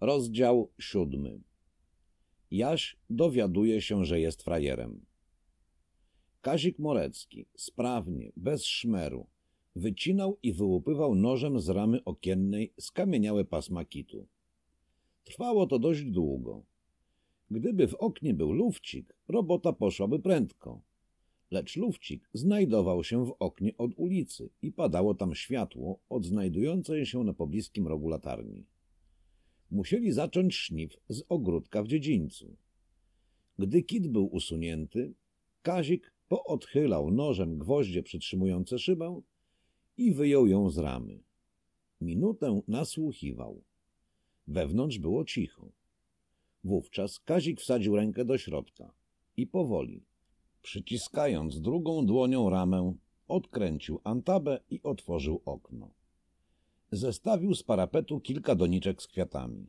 Rozdział siódmy. Jaś dowiaduje się, że jest frajerem. Kazik Morecki sprawnie, bez szmeru, wycinał i wyłupywał nożem z ramy okiennej skamieniałe pasma kitu. Trwało to dość długo. Gdyby w oknie był lufcik, robota poszłaby prędko. Lecz lufcik znajdował się w oknie od ulicy i padało tam światło od znajdującej się na pobliskim rogu latarni musieli zacząć szniw z ogródka w dziedzińcu. Gdy kit był usunięty, Kazik poodchylał nożem gwoździe przytrzymujące szybę i wyjął ją z ramy. Minutę nasłuchiwał. Wewnątrz było cicho. Wówczas Kazik wsadził rękę do środka i powoli, przyciskając drugą dłonią ramę, odkręcił antabę i otworzył okno. Zestawił z parapetu kilka doniczek z kwiatami.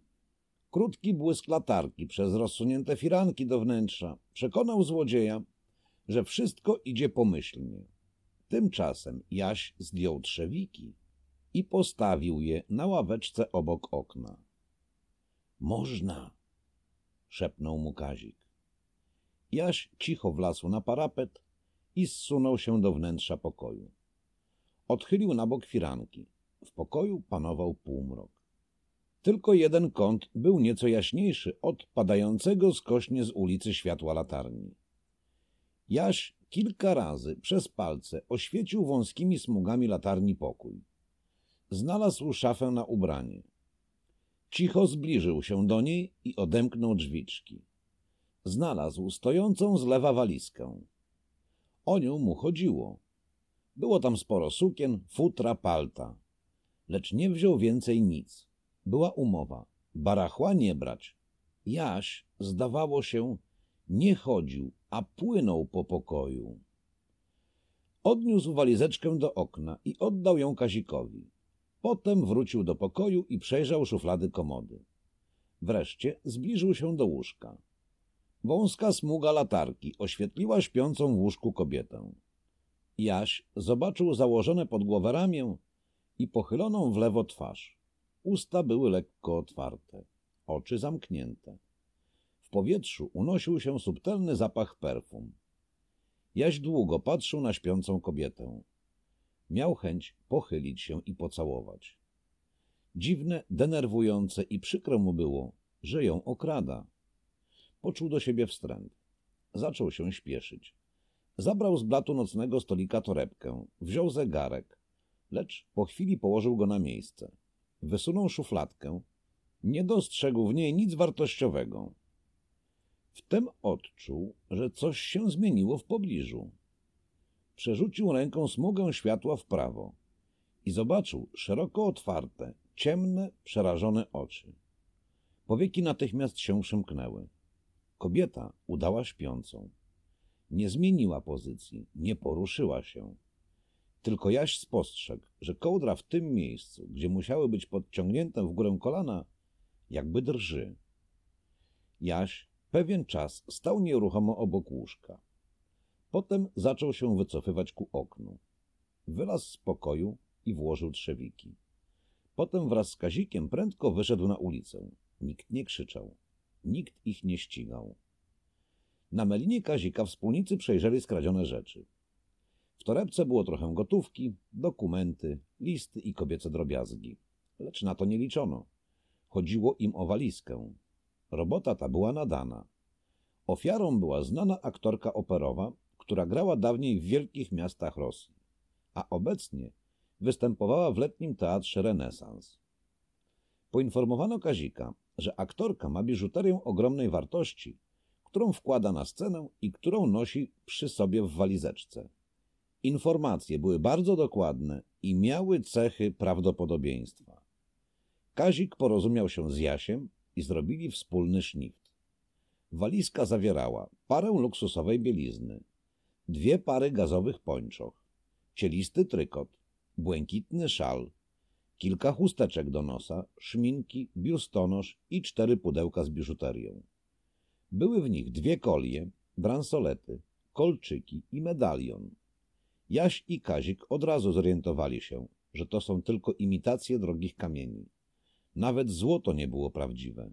Krótki błysk latarki przez rozsunięte firanki do wnętrza przekonał złodzieja, że wszystko idzie pomyślnie. Tymczasem Jaś zdjął trzewiki i postawił je na ławeczce obok okna. Można, szepnął mu Kazik. Jaś cicho wlazł na parapet i zsunął się do wnętrza pokoju. Odchylił na bok firanki. W pokoju panował półmrok. Tylko jeden kąt był nieco jaśniejszy od padającego skośnie z ulicy światła latarni. Jaś kilka razy przez palce oświecił wąskimi smugami latarni pokój. Znalazł szafę na ubranie. Cicho zbliżył się do niej i odemknął drzwiczki. Znalazł stojącą z lewa walizkę. O nią mu chodziło. Było tam sporo sukien, futra, palta lecz nie wziął więcej nic. Była umowa. Barachła nie brać. Jaś, zdawało się, nie chodził, a płynął po pokoju. Odniósł walizeczkę do okna i oddał ją Kazikowi. Potem wrócił do pokoju i przejrzał szuflady komody. Wreszcie zbliżył się do łóżka. Wąska smuga latarki oświetliła śpiącą w łóżku kobietę. Jaś zobaczył założone pod głowę ramię i pochyloną w lewo twarz. Usta były lekko otwarte, oczy zamknięte. W powietrzu unosił się subtelny zapach perfum. Jaś długo patrzył na śpiącą kobietę. Miał chęć pochylić się i pocałować. Dziwne, denerwujące i przykro mu było, że ją okrada. Poczuł do siebie wstręt. Zaczął się śpieszyć. Zabrał z blatu nocnego stolika torebkę, wziął zegarek, lecz po chwili położył go na miejsce. Wysunął szufladkę. Nie dostrzegł w niej nic wartościowego. Wtem odczuł, że coś się zmieniło w pobliżu. Przerzucił ręką smugę światła w prawo i zobaczył szeroko otwarte, ciemne, przerażone oczy. Powieki natychmiast się przymknęły. Kobieta udała śpiącą. Nie zmieniła pozycji, nie poruszyła się. Tylko jaś spostrzegł, że kołdra w tym miejscu, gdzie musiały być podciągnięte w górę kolana, jakby drży. Jaś pewien czas stał nieruchomo obok łóżka. Potem zaczął się wycofywać ku oknu. Wylazł z pokoju i włożył trzewiki. Potem wraz z Kazikiem prędko wyszedł na ulicę. Nikt nie krzyczał. Nikt ich nie ścigał. Na melinie Kazika wspólnicy przejrzeli skradzione rzeczy – w torebce było trochę gotówki, dokumenty, listy i kobiece drobiazgi. Lecz na to nie liczono. Chodziło im o walizkę. Robota ta była nadana. Ofiarą była znana aktorka operowa, która grała dawniej w wielkich miastach Rosji, a obecnie występowała w letnim teatrze Renesans. Poinformowano Kazika, że aktorka ma biżuterię ogromnej wartości, którą wkłada na scenę i którą nosi przy sobie w walizeczce. Informacje były bardzo dokładne i miały cechy prawdopodobieństwa. Kazik porozumiał się z Jasiem i zrobili wspólny sznift. Walizka zawierała parę luksusowej bielizny, dwie pary gazowych pończoch, cielisty trykot, błękitny szal, kilka chusteczek do nosa, szminki, biustonosz i cztery pudełka z biżuterią. Były w nich dwie kolie, bransolety, kolczyki i medalion – Jaś i Kazik od razu zorientowali się, że to są tylko imitacje drogich kamieni. Nawet złoto nie było prawdziwe.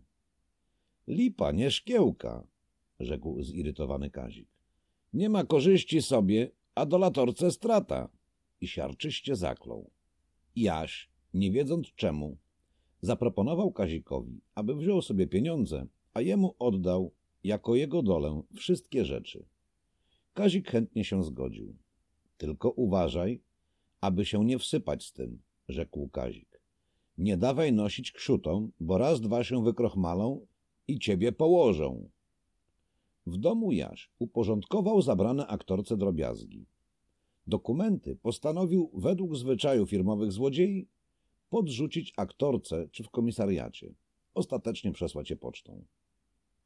Lipa, nie szkiełka, rzekł zirytowany Kazik. Nie ma korzyści sobie, a dolatorce strata. I siarczyście zaklął. Jaś, nie wiedząc czemu, zaproponował Kazikowi, aby wziął sobie pieniądze, a jemu oddał, jako jego dolę, wszystkie rzeczy. Kazik chętnie się zgodził. Tylko uważaj, aby się nie wsypać z tym, rzekł Kazik. Nie dawaj nosić krzutą, bo raz dwa się wykrochmalą i ciebie położą. W domu Jaś uporządkował zabrane aktorce drobiazgi. Dokumenty postanowił według zwyczaju firmowych złodziei podrzucić aktorce czy w komisariacie. Ostatecznie przesłać je pocztą.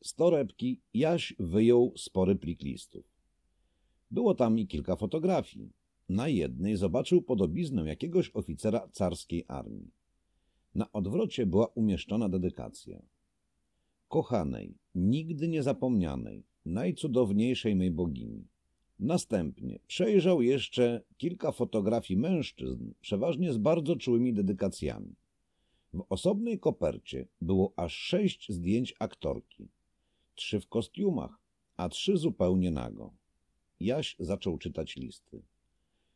Z torebki Jaś wyjął spory plik listów. Było tam i kilka fotografii. Na jednej zobaczył podobiznę jakiegoś oficera carskiej armii. Na odwrocie była umieszczona dedykacja. Kochanej, nigdy niezapomnianej, najcudowniejszej mej bogini. Następnie przejrzał jeszcze kilka fotografii mężczyzn, przeważnie z bardzo czułymi dedykacjami. W osobnej kopercie było aż sześć zdjęć aktorki. Trzy w kostiumach, a trzy zupełnie nago. Jaś zaczął czytać listy.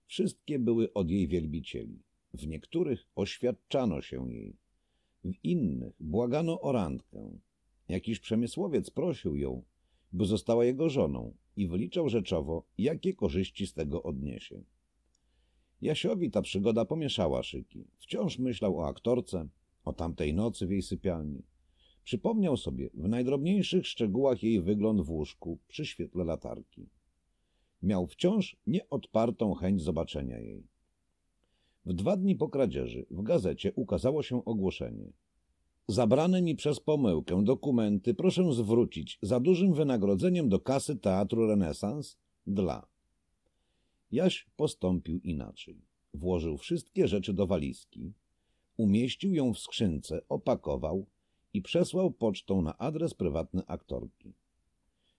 Wszystkie były od jej wielbicieli. W niektórych oświadczano się jej, w innych błagano o randkę. Jakiś przemysłowiec prosił ją, by została jego żoną i wyliczał rzeczowo, jakie korzyści z tego odniesie. Jasiowi ta przygoda pomieszała szyki. Wciąż myślał o aktorce, o tamtej nocy w jej sypialni. Przypomniał sobie w najdrobniejszych szczegółach jej wygląd w łóżku przy świetle latarki. Miał wciąż nieodpartą chęć zobaczenia jej. W dwa dni po kradzieży w gazecie ukazało się ogłoszenie. Zabrane mi przez pomyłkę dokumenty proszę zwrócić za dużym wynagrodzeniem do kasy Teatru Renesans dla. Jaś postąpił inaczej. Włożył wszystkie rzeczy do walizki, umieścił ją w skrzynce, opakował i przesłał pocztą na adres prywatny aktorki.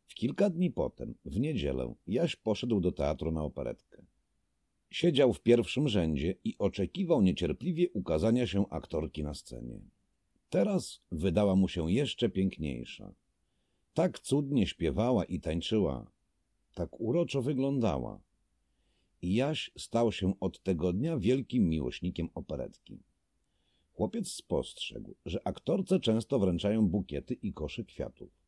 W kilka dni potem, w niedzielę, Jaś poszedł do teatru na operetkę. Siedział w pierwszym rzędzie i oczekiwał niecierpliwie ukazania się aktorki na scenie. Teraz wydała mu się jeszcze piękniejsza. Tak cudnie śpiewała i tańczyła, tak uroczo wyglądała. I Jaś stał się od tego dnia wielkim miłośnikiem operetki. Chłopiec spostrzegł, że aktorce często wręczają bukiety i koszy kwiatów.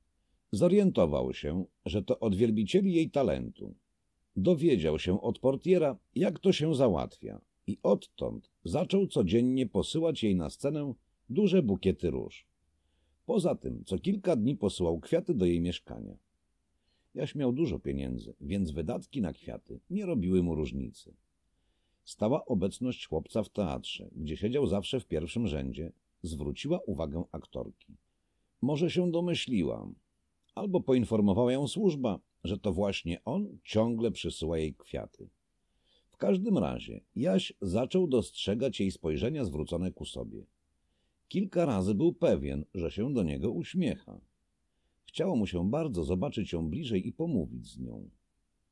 Zorientował się, że to od wielbicieli jej talentu. Dowiedział się od portiera, jak to się załatwia i odtąd zaczął codziennie posyłać jej na scenę duże bukiety róż. Poza tym co kilka dni posyłał kwiaty do jej mieszkania. Jaś miał dużo pieniędzy, więc wydatki na kwiaty nie robiły mu różnicy. Stała obecność chłopca w teatrze, gdzie siedział zawsze w pierwszym rzędzie, zwróciła uwagę aktorki. Może się domyśliłam, albo poinformowała ją służba, że to właśnie on ciągle przysyła jej kwiaty. W każdym razie Jaś zaczął dostrzegać jej spojrzenia zwrócone ku sobie. Kilka razy był pewien, że się do niego uśmiecha. Chciało mu się bardzo zobaczyć ją bliżej i pomówić z nią.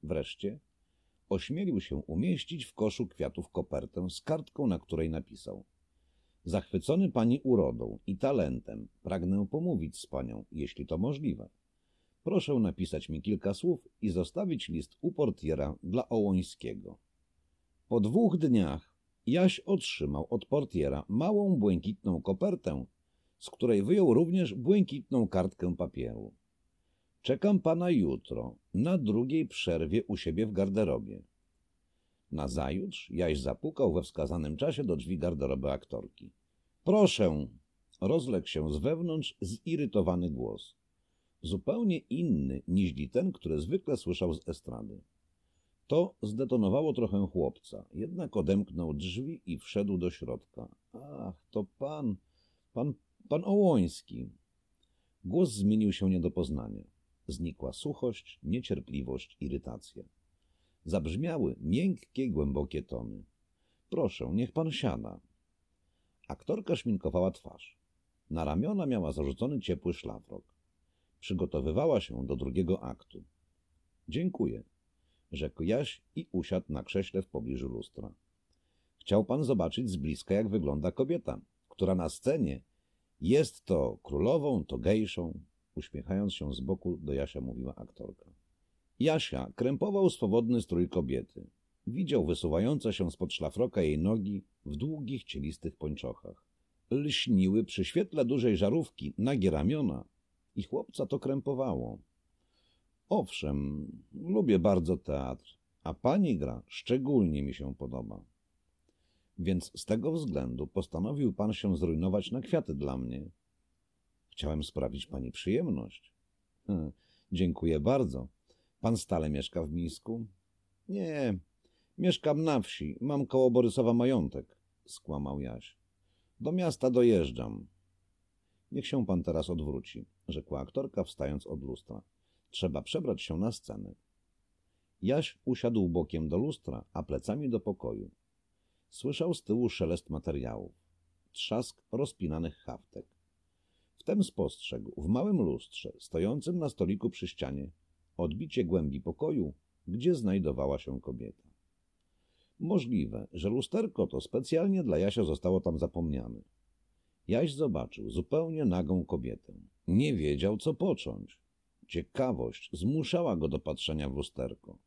Wreszcie ośmielił się umieścić w koszu kwiatów kopertę z kartką, na której napisał Zachwycony pani urodą i talentem, pragnę pomówić z panią, jeśli to możliwe. Proszę napisać mi kilka słów i zostawić list u portiera dla Ołońskiego. Po dwóch dniach Jaś otrzymał od portiera małą błękitną kopertę, z której wyjął również błękitną kartkę papieru. Czekam pana jutro, na drugiej przerwie u siebie w garderobie. Nazajutrz Jaś zapukał we wskazanym czasie do drzwi garderoby aktorki. Proszę! Rozległ się z wewnątrz zirytowany głos zupełnie inny niż ten, który zwykle słyszał z estrady. To zdetonowało trochę chłopca, jednak odemknął drzwi i wszedł do środka. Ach, to pan, pan, pan Ołoński. Głos zmienił się nie do poznania. Znikła suchość, niecierpliwość, irytacja. Zabrzmiały miękkie, głębokie tony. Proszę, niech pan siada. Aktorka szminkowała twarz. Na ramiona miała zarzucony ciepły szlafrok przygotowywała się do drugiego aktu. Dziękuję, rzekł Jaś i usiadł na krześle w pobliżu lustra. Chciał pan zobaczyć z bliska, jak wygląda kobieta, która na scenie jest to królową, to gejszą, uśmiechając się z boku do Jasia mówiła aktorka. Jasia krępował swobodny strój kobiety. Widział wysuwające się spod szlafroka jej nogi w długich, cielistych pończochach. Lśniły przy świetle dużej żarówki nagie ramiona i chłopca to krępowało. Owszem, lubię bardzo teatr, a pani gra szczególnie mi się podoba. Więc z tego względu postanowił pan się zrujnować na kwiaty dla mnie. Chciałem sprawić pani przyjemność. Hmm, dziękuję bardzo. Pan stale mieszka w Mińsku? Nie, mieszkam na wsi, mam koło Borysowa majątek, skłamał Jaś. Do miasta dojeżdżam. Niech się pan teraz odwróci rzekła aktorka, wstając od lustra. Trzeba przebrać się na scenę. Jaś usiadł bokiem do lustra, a plecami do pokoju. Słyszał z tyłu szelest materiałów, trzask rozpinanych haftek. Wtem spostrzegł w małym lustrze, stojącym na stoliku przy ścianie, odbicie głębi pokoju, gdzie znajdowała się kobieta. Możliwe, że lusterko to specjalnie dla Jasia zostało tam zapomniane. Jaś zobaczył zupełnie nagą kobietę. Nie wiedział, co począć. Ciekawość zmuszała go do patrzenia w lusterko,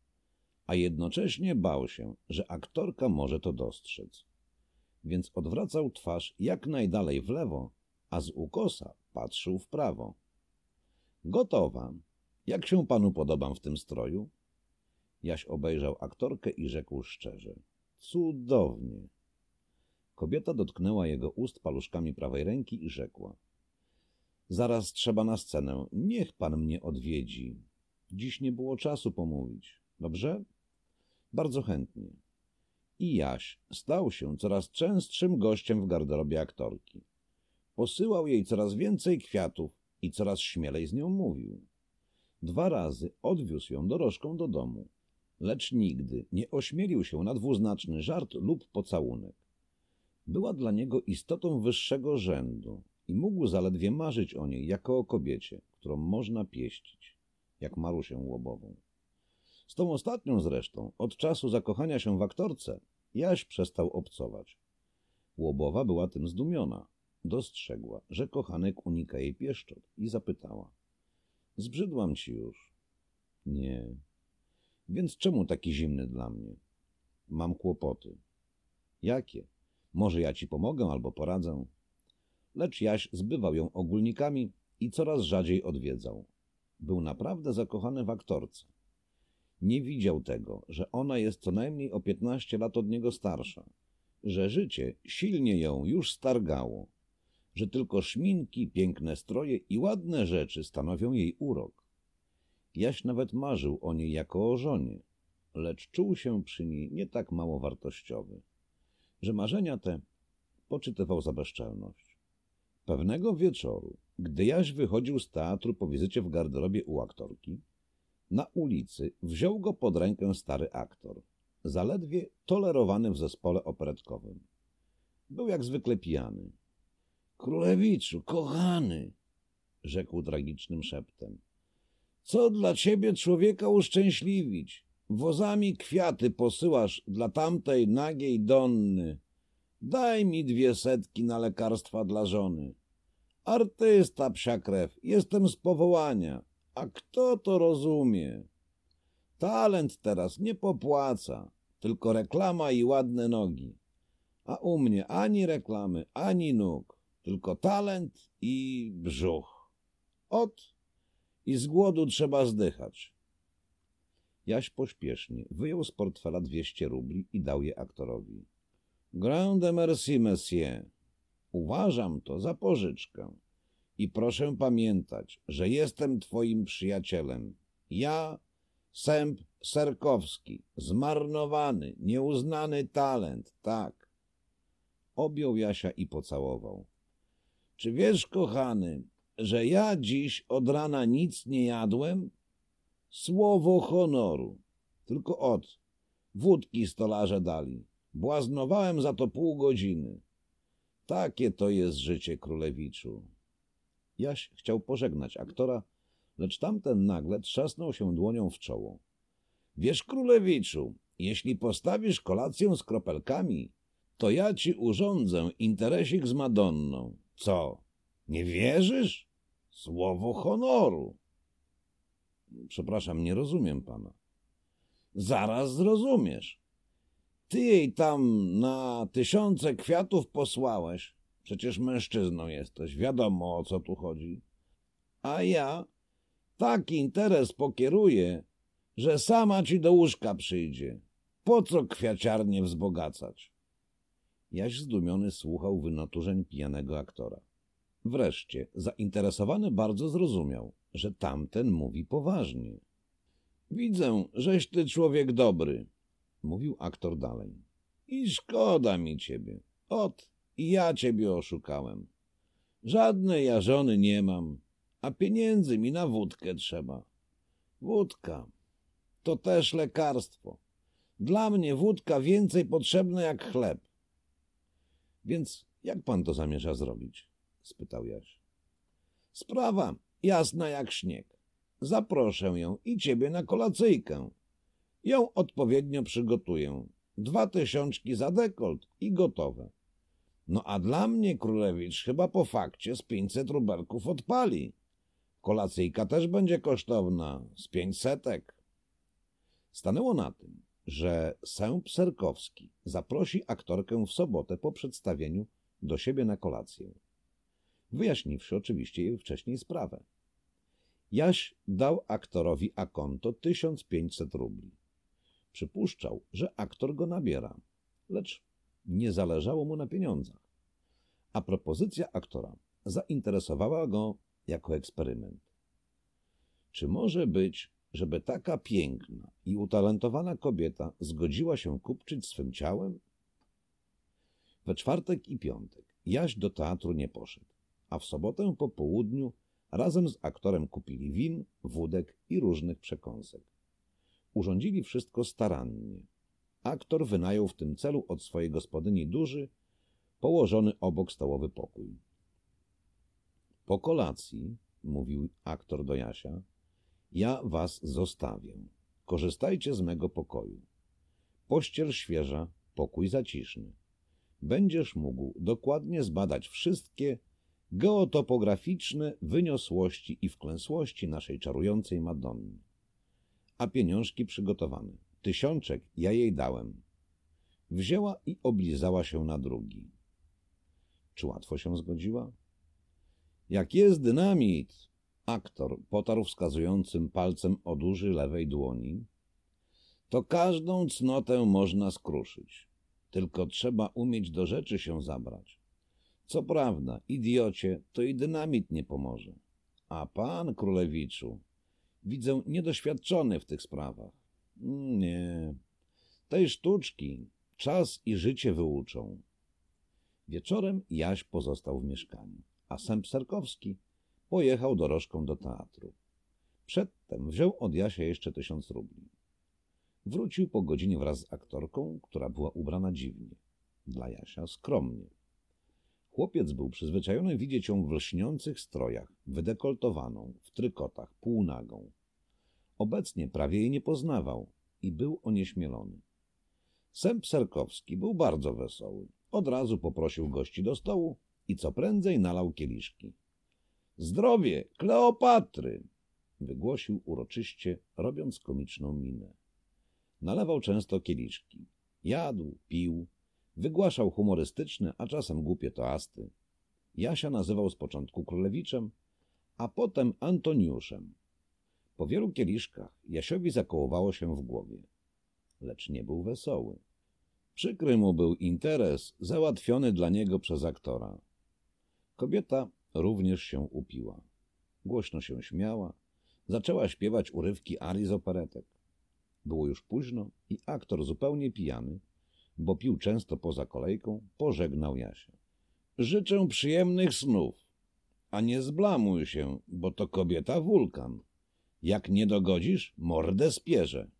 a jednocześnie bał się, że aktorka może to dostrzec. Więc odwracał twarz jak najdalej w lewo, a z ukosa patrzył w prawo. Gotowa. Jak się panu podobam w tym stroju? Jaś obejrzał aktorkę i rzekł szczerze. Cudownie. Kobieta dotknęła jego ust paluszkami prawej ręki i rzekła. Zaraz trzeba na scenę. Niech pan mnie odwiedzi. Dziś nie było czasu pomówić. Dobrze? Bardzo chętnie. I Jaś stał się coraz częstszym gościem w garderobie aktorki. Posyłał jej coraz więcej kwiatów i coraz śmielej z nią mówił. Dwa razy odwiózł ją dorożką do domu, lecz nigdy nie ośmielił się na dwuznaczny żart lub pocałunek. Była dla niego istotą wyższego rzędu, i mógł zaledwie marzyć o niej jako o kobiecie, którą można pieścić, jak Marusię Łobową. Z tą ostatnią zresztą, od czasu zakochania się w aktorce, Jaś przestał obcować. Łobowa była tym zdumiona. Dostrzegła, że kochanek unika jej pieszczot i zapytała. Zbrzydłam ci już. Nie. Więc czemu taki zimny dla mnie? Mam kłopoty. Jakie? Może ja ci pomogę albo poradzę? lecz Jaś zbywał ją ogólnikami i coraz rzadziej odwiedzał. Był naprawdę zakochany w aktorce. Nie widział tego, że ona jest co najmniej o 15 lat od niego starsza, że życie silnie ją już stargało, że tylko szminki, piękne stroje i ładne rzeczy stanowią jej urok. Jaś nawet marzył o niej jako o żonie, lecz czuł się przy niej nie tak mało wartościowy, że marzenia te poczytywał za bezczelność. Pewnego wieczoru, gdy Jaś wychodził z teatru po wizycie w garderobie u aktorki, na ulicy wziął go pod rękę stary aktor, zaledwie tolerowany w zespole operetkowym. Był jak zwykle pijany. — Królewiczu, kochany! — rzekł tragicznym szeptem. — Co dla ciebie człowieka uszczęśliwić? Wozami kwiaty posyłasz dla tamtej nagiej donny. Daj mi dwie setki na lekarstwa dla żony. Artysta psia krew, jestem z powołania. A kto to rozumie? Talent teraz nie popłaca, tylko reklama i ładne nogi. A u mnie ani reklamy, ani nóg, tylko talent i brzuch. Ot i z głodu trzeba zdychać. Jaś pośpiesznie wyjął z portfela dwieście rubli i dał je aktorowi. Grand merci, monsieur. Uważam to za pożyczkę. I proszę pamiętać, że jestem twoim przyjacielem. Ja, Sęp Serkowski, zmarnowany, nieuznany talent, tak. Objął Jasia i pocałował. Czy wiesz, kochany, że ja dziś od rana nic nie jadłem? Słowo honoru, tylko od wódki stolarze dali. Błaznowałem za to pół godziny. Takie to jest życie, królewiczu. Jaś chciał pożegnać aktora, lecz tamten nagle trzasnął się dłonią w czoło. Wiesz, królewiczu, jeśli postawisz kolację z kropelkami, to ja ci urządzę interesik z Madonną. Co? Nie wierzysz? Słowo honoru. Przepraszam, nie rozumiem pana. Zaraz zrozumiesz. Ty jej tam na tysiące kwiatów posłałeś. Przecież mężczyzną jesteś, wiadomo o co tu chodzi. A ja tak interes pokieruję, że sama ci do łóżka przyjdzie. Po co kwiaciarnie wzbogacać? Jaś zdumiony słuchał wynaturzeń pijanego aktora. Wreszcie, zainteresowany bardzo zrozumiał, że tamten mówi poważnie. Widzę, żeś ty człowiek dobry, mówił aktor dalej. I szkoda mi ciebie. Ot, ja ciebie oszukałem. Żadnej ja żony nie mam, a pieniędzy mi na wódkę trzeba. Wódka to też lekarstwo. Dla mnie wódka więcej potrzebna jak chleb. Więc jak pan to zamierza zrobić? spytał Jaś. Sprawa jasna jak śnieg. Zaproszę ją i ciebie na kolacyjkę ją odpowiednio przygotuję. Dwa tysiączki za dekolt i gotowe. No a dla mnie królewicz chyba po fakcie z pięćset rubelków odpali. Kolacyjka też będzie kosztowna, z pięćsetek. Stanęło na tym, że Sęp Serkowski zaprosi aktorkę w sobotę po przedstawieniu do siebie na kolację. Wyjaśniwszy oczywiście jej wcześniej sprawę. Jaś dał aktorowi Akonto 1500 rubli. Przypuszczał, że aktor go nabiera, lecz nie zależało mu na pieniądzach. A propozycja aktora zainteresowała go jako eksperyment. Czy może być, żeby taka piękna i utalentowana kobieta zgodziła się kupczyć swym ciałem? We czwartek i piątek Jaś do teatru nie poszedł, a w sobotę po południu razem z aktorem kupili win, wódek i różnych przekąsek urządzili wszystko starannie. Aktor wynajął w tym celu od swojej gospodyni duży, położony obok stołowy pokój. Po kolacji, mówił aktor do Jasia, ja was zostawię. Korzystajcie z mego pokoju. Pościel świeża, pokój zaciszny. Będziesz mógł dokładnie zbadać wszystkie geotopograficzne wyniosłości i wklęsłości naszej czarującej Madonny a pieniążki przygotowane. Tysiączek ja jej dałem. Wzięła i oblizała się na drugi. Czy łatwo się zgodziła? Jak jest dynamit! Aktor potarł wskazującym palcem o duży lewej dłoni. To każdą cnotę można skruszyć. Tylko trzeba umieć do rzeczy się zabrać. Co prawda, idiocie, to i dynamit nie pomoże. A pan, królewiczu, widzę niedoświadczony w tych sprawach. Nie. Tej sztuczki czas i życie wyuczą. Wieczorem Jaś pozostał w mieszkaniu, a Sęp Serkowski pojechał dorożką do teatru. Przedtem wziął od Jasia jeszcze tysiąc rubli. Wrócił po godzinie wraz z aktorką, która była ubrana dziwnie. Dla Jasia skromnie. Chłopiec był przyzwyczajony widzieć ją w lśniących strojach, wydekoltowaną, w trykotach, półnagą. Obecnie prawie jej nie poznawał i był onieśmielony. Sęp Serkowski był bardzo wesoły. Od razu poprosił gości do stołu i co prędzej nalał kieliszki. Zdrowie Kleopatry! wygłosił uroczyście, robiąc komiczną minę. Nalewał często kieliszki. Jadł, pił, Wygłaszał humorystyczne, a czasem głupie toasty. Jasia nazywał z początku królewiczem, a potem Antoniuszem. Po wielu kieliszkach Jasiowi zakołowało się w głowie. Lecz nie był wesoły. Przykry mu był interes załatwiony dla niego przez aktora. Kobieta również się upiła. Głośno się śmiała, zaczęła śpiewać urywki arii z operetek. Było już późno i aktor zupełnie pijany bo pił często poza kolejką, pożegnał Jasia. Życzę przyjemnych snów, a nie zblamuj się, bo to kobieta wulkan. Jak nie dogodzisz, mordę spierze.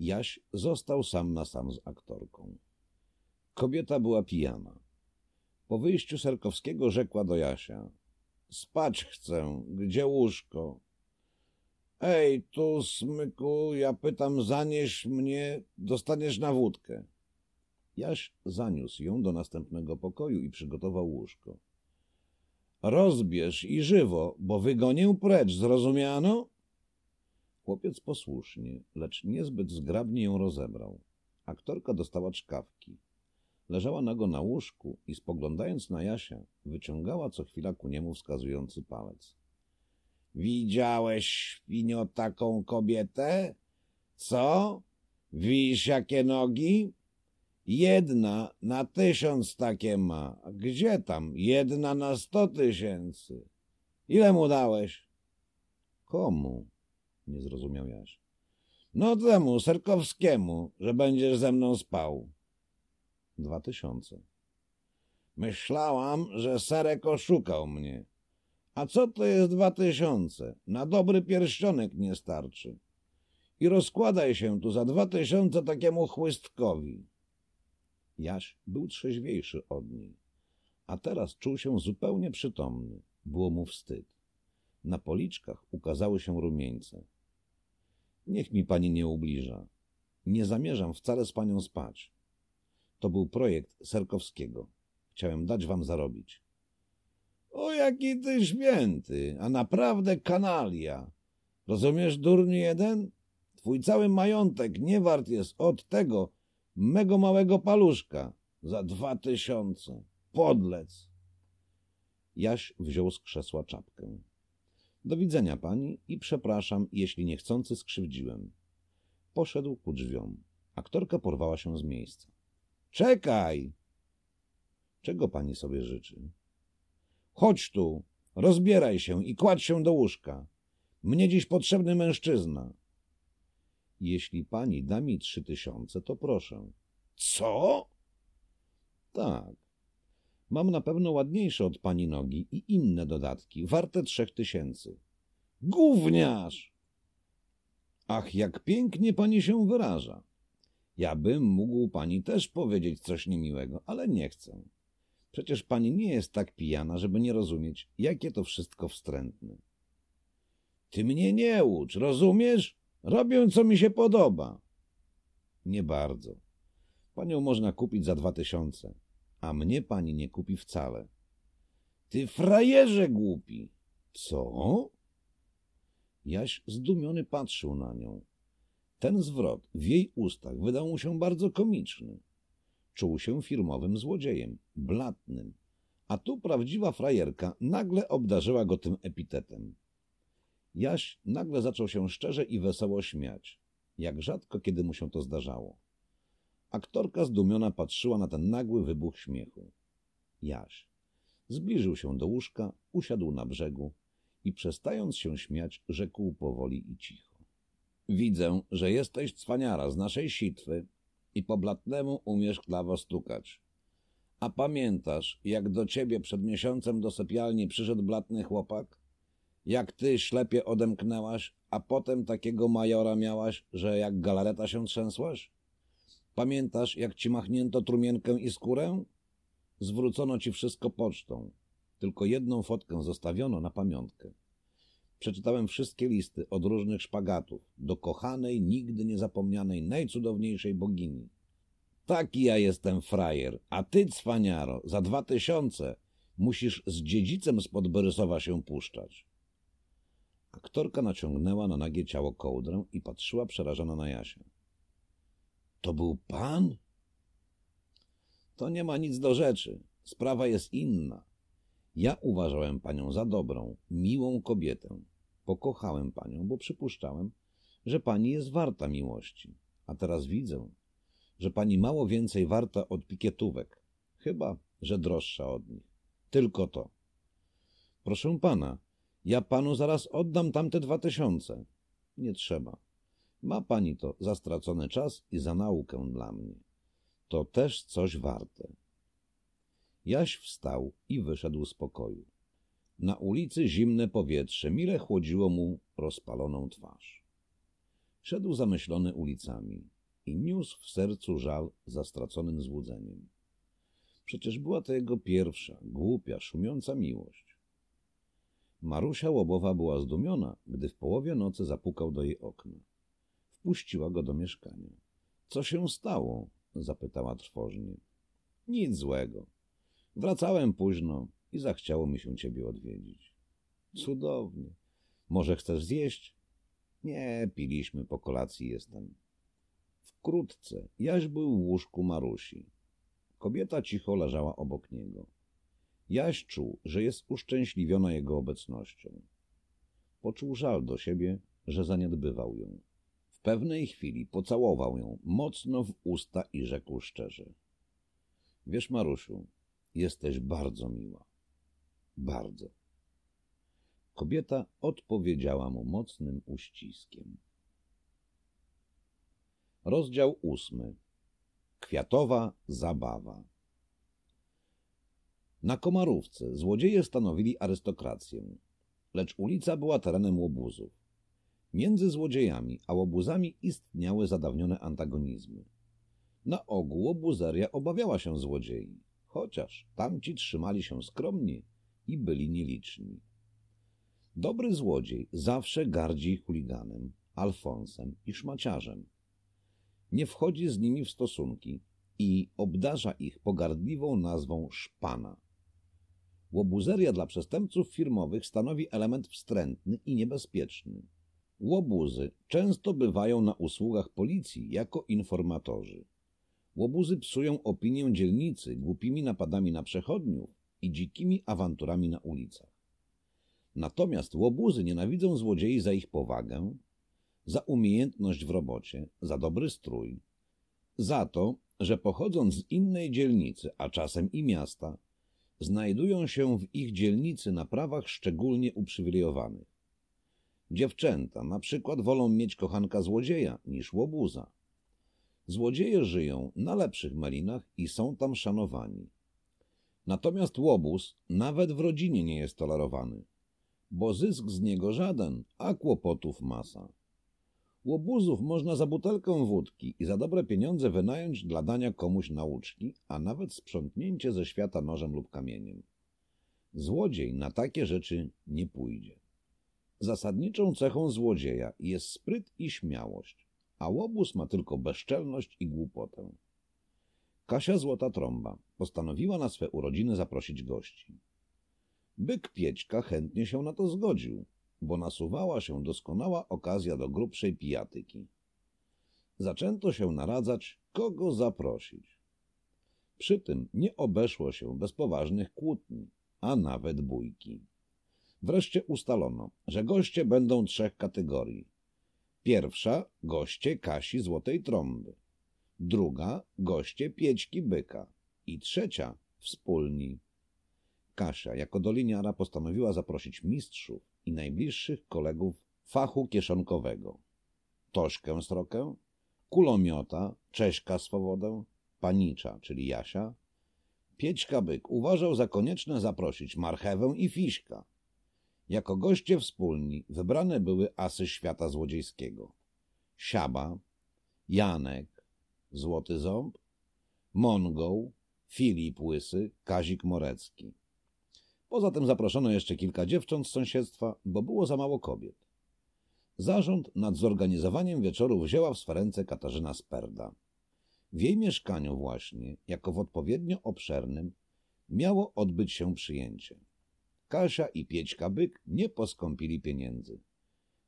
Jaś został sam na sam z aktorką. Kobieta była pijana. Po wyjściu Serkowskiego rzekła do Jasia. Spać chcę, gdzie łóżko? Ej, tu smyku, ja pytam, zanieś mnie, dostaniesz na wódkę. Jaś zaniósł ją do następnego pokoju i przygotował łóżko. Rozbierz i żywo, bo wygonię precz, zrozumiano? Chłopiec posłusznie, lecz niezbyt zgrabnie ją rozebrał. Aktorka dostała czkawki. Leżała nago na łóżku i spoglądając na Jasia, wyciągała co chwila ku niemu wskazujący palec. Widziałeś, świnio, taką kobietę? Co? Widzisz, jakie nogi? Jedna na tysiąc takie ma. Gdzie tam? Jedna na sto tysięcy. Ile mu dałeś? Komu? Nie zrozumiał Jaś. No temu, Serkowskiemu, że będziesz ze mną spał. Dwa tysiące. Myślałam, że Serek oszukał mnie. A co to jest dwa tysiące? Na dobry pierścionek nie starczy. I rozkładaj się tu za dwa tysiące takiemu chłystkowi. Jaś był trzeźwiejszy od niej, a teraz czuł się zupełnie przytomny. Było mu wstyd. Na policzkach ukazały się rumieńce. Niech mi pani nie ubliża. Nie zamierzam wcale z panią spać. To był projekt Serkowskiego. Chciałem dać wam zarobić. O, jaki ty święty, a naprawdę kanalia. Rozumiesz, durny jeden? Twój cały majątek nie wart jest od tego, mego małego paluszka za dwa tysiące. Podlec! Jaś wziął z krzesła czapkę. Do widzenia pani i przepraszam, jeśli niechcący skrzywdziłem. Poszedł ku drzwiom. Aktorka porwała się z miejsca. Czekaj! Czego pani sobie życzy? Chodź tu, rozbieraj się i kładź się do łóżka. Mnie dziś potrzebny mężczyzna. Jeśli pani da mi trzy tysiące, to proszę. Co? Tak. Mam na pewno ładniejsze od pani nogi i inne dodatki, warte trzech tysięcy. Gówniarz! Ach, jak pięknie pani się wyraża. Ja bym mógł pani też powiedzieć coś niemiłego, ale nie chcę. Przecież pani nie jest tak pijana, żeby nie rozumieć, jakie to wszystko wstrętne. Ty mnie nie ucz, rozumiesz? Robię, co mi się podoba. Nie bardzo. Panią można kupić za dwa tysiące, a mnie pani nie kupi wcale. Ty frajerze głupi! Co? Jaś zdumiony patrzył na nią. Ten zwrot w jej ustach wydał mu się bardzo komiczny. Czuł się firmowym złodziejem, blatnym, a tu prawdziwa frajerka nagle obdarzyła go tym epitetem. Jaś nagle zaczął się szczerze i wesoło śmiać, jak rzadko kiedy mu się to zdarzało. Aktorka zdumiona patrzyła na ten nagły wybuch śmiechu. Jaś zbliżył się do łóżka, usiadł na brzegu i przestając się śmiać, rzekł powoli i cicho. Widzę, że jesteś cwaniara z naszej sitwy i po blatnemu umiesz klawo stukać. A pamiętasz, jak do ciebie przed miesiącem do sypialni przyszedł blatny chłopak? jak ty ślepie odemknęłaś, a potem takiego majora miałaś, że jak galareta się trzęsłaś? Pamiętasz, jak ci machnięto trumienkę i skórę? Zwrócono ci wszystko pocztą. Tylko jedną fotkę zostawiono na pamiątkę. Przeczytałem wszystkie listy od różnych szpagatów do kochanej, nigdy niezapomnianej, najcudowniejszej bogini. Taki ja jestem frajer, a ty, cwaniaro, za dwa tysiące musisz z dziedzicem spod Borysowa się puszczać. Aktorka naciągnęła na nagie ciało kołdrę i patrzyła przerażona na Jasię. To był pan? To nie ma nic do rzeczy. Sprawa jest inna. Ja uważałem panią za dobrą, miłą kobietę. Pokochałem panią, bo przypuszczałem, że pani jest warta miłości. A teraz widzę, że pani mało więcej warta od pikietówek. Chyba, że droższa od nich. Tylko to. Proszę pana, ja panu zaraz oddam tamte dwa tysiące. Nie trzeba. Ma pani to za stracony czas i za naukę dla mnie. To też coś warte. Jaś wstał i wyszedł z pokoju. Na ulicy zimne powietrze mile chłodziło mu rozpaloną twarz. Szedł zamyślony ulicami i niósł w sercu żal za straconym złudzeniem. Przecież była to jego pierwsza, głupia, szumiąca miłość. Marusia Łobowa była zdumiona, gdy w połowie nocy zapukał do jej okna. Wpuściła go do mieszkania. — Co się stało? — zapytała trwożnie. — Nic złego. Wracałem późno i zachciało mi się ciebie odwiedzić. — Cudownie. Może chcesz zjeść? — Nie, piliśmy, po kolacji jestem. Wkrótce Jaś był w łóżku Marusi. Kobieta cicho leżała obok niego. Jaś czuł, że jest uszczęśliwiona jego obecnością. Poczuł żal do siebie, że zaniedbywał ją. W pewnej chwili pocałował ją mocno w usta i rzekł szczerze. Wiesz, Marusiu, jesteś bardzo miła. Bardzo. Kobieta odpowiedziała mu mocnym uściskiem. Rozdział ósmy. Kwiatowa zabawa. Na Komarówce złodzieje stanowili arystokrację, lecz ulica była terenem łobuzów. Między złodziejami a łobuzami istniały zadawnione antagonizmy. Na ogół łobuzeria obawiała się złodziei, chociaż tamci trzymali się skromnie i byli nieliczni. Dobry złodziej zawsze gardzi chuliganem, alfonsem i szmaciarzem. Nie wchodzi z nimi w stosunki i obdarza ich pogardliwą nazwą szpana. Łobuzeria dla przestępców firmowych stanowi element wstrętny i niebezpieczny. Łobuzy często bywają na usługach policji jako informatorzy. Łobuzy psują opinię dzielnicy głupimi napadami na przechodniów i dzikimi awanturami na ulicach. Natomiast łobuzy nienawidzą złodziei za ich powagę, za umiejętność w robocie, za dobry strój, za to, że pochodząc z innej dzielnicy, a czasem i miasta, znajdują się w ich dzielnicy na prawach szczególnie uprzywilejowanych. Dziewczęta na przykład wolą mieć kochanka złodzieja niż łobuza. Złodzieje żyją na lepszych malinach i są tam szanowani. Natomiast łobuz nawet w rodzinie nie jest tolerowany, bo zysk z niego żaden, a kłopotów masa. Łobuzów można za butelkę wódki i za dobre pieniądze wynająć dla dania komuś nauczki, a nawet sprzątnięcie ze świata nożem lub kamieniem. Złodziej na takie rzeczy nie pójdzie. Zasadniczą cechą złodzieja jest spryt i śmiałość, a łobuz ma tylko bezczelność i głupotę. Kasia Złota Trąba postanowiła na swe urodziny zaprosić gości. Byk Piećka chętnie się na to zgodził – bo nasuwała się doskonała okazja do grubszej pijatyki. Zaczęto się naradzać, kogo zaprosić. Przy tym nie obeszło się bez poważnych kłótni, a nawet bójki. Wreszcie ustalono, że goście będą trzech kategorii. Pierwsza – goście Kasi Złotej Trąby, druga – goście Piećki Byka i trzecia – wspólni. Kasia jako doliniara postanowiła zaprosić mistrzów, i najbliższych kolegów fachu kieszonkowego. Tośkę Srokę, Kulomiota, Cześka Swobodę, Panicza, czyli Jasia. Piećka Byk uważał za konieczne zaprosić Marchewę i Fiśka. Jako goście wspólni wybrane były asy świata złodziejskiego. Siaba, Janek, Złoty Ząb, Mongoł, Filip Łysy, Kazik Morecki. Poza tym zaproszono jeszcze kilka dziewcząt z sąsiedztwa, bo było za mało kobiet. Zarząd nad zorganizowaniem wieczoru wzięła w swe ręce Katarzyna Sperda. W jej mieszkaniu właśnie, jako w odpowiednio obszernym, miało odbyć się przyjęcie. Kasia i Piećka Byk nie poskąpili pieniędzy.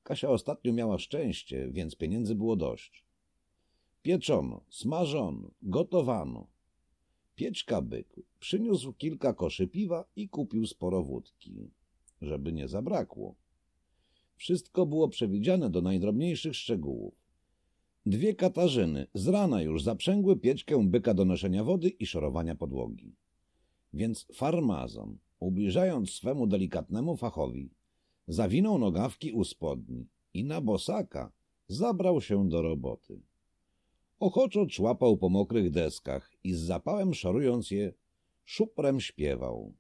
Kasia ostatnio miała szczęście, więc pieniędzy było dość. Pieczono, smażono, gotowano, Pieczka Byk przyniósł kilka koszy piwa i kupił sporo wódki, żeby nie zabrakło. Wszystko było przewidziane do najdrobniejszych szczegółów. Dwie Katarzyny z rana już zaprzęgły pieczkę byka do noszenia wody i szorowania podłogi. Więc farmazon, ubliżając swemu delikatnemu fachowi, zawinął nogawki u spodni i na bosaka zabrał się do roboty. Ochoczo człapał po mokrych deskach i z zapałem szarując je, szuprem śpiewał.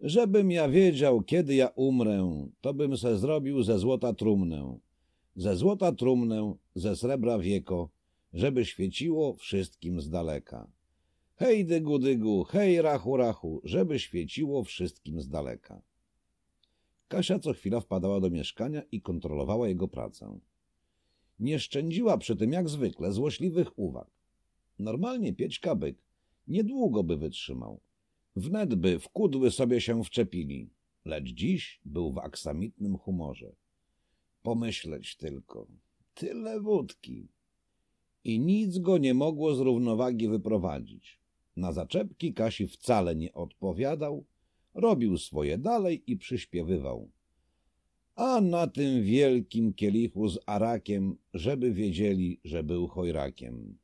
Żebym ja wiedział, kiedy ja umrę, to bym se zrobił ze złota trumnę, ze złota trumnę, ze srebra wieko, żeby świeciło wszystkim z daleka. Hej dygu dygu, hej rachu rachu, żeby świeciło wszystkim z daleka. Kasia co chwila wpadała do mieszkania i kontrolowała jego pracę nie szczędziła przy tym jak zwykle złośliwych uwag. Normalnie Piećka Byk niedługo by wytrzymał. Wnet by w kudły sobie się wczepili, lecz dziś był w aksamitnym humorze. Pomyśleć tylko, tyle wódki. I nic go nie mogło z równowagi wyprowadzić. Na zaczepki Kasi wcale nie odpowiadał, robił swoje dalej i przyśpiewywał a na tym wielkim kielichu z arakiem, żeby wiedzieli, że był chojrakiem.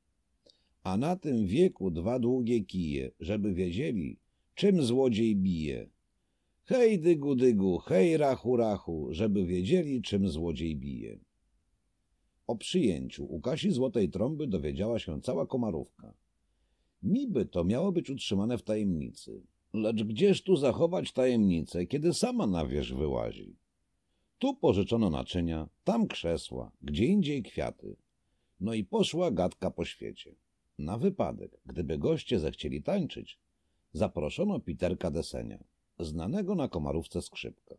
A na tym wieku dwa długie kije, żeby wiedzieli, czym złodziej bije. Hej dygu dygu, hej rachu rachu, żeby wiedzieli, czym złodziej bije. O przyjęciu u Kasi Złotej Trąby dowiedziała się cała komarówka. Niby to miało być utrzymane w tajemnicy. Lecz gdzież tu zachować tajemnicę, kiedy sama na wierzch wyłazi? Tu pożyczono naczynia, tam krzesła, gdzie indziej kwiaty. No i poszła gadka po świecie. Na wypadek, gdyby goście zechcieli tańczyć, zaproszono Piterka Desenia, znanego na komarówce skrzypka.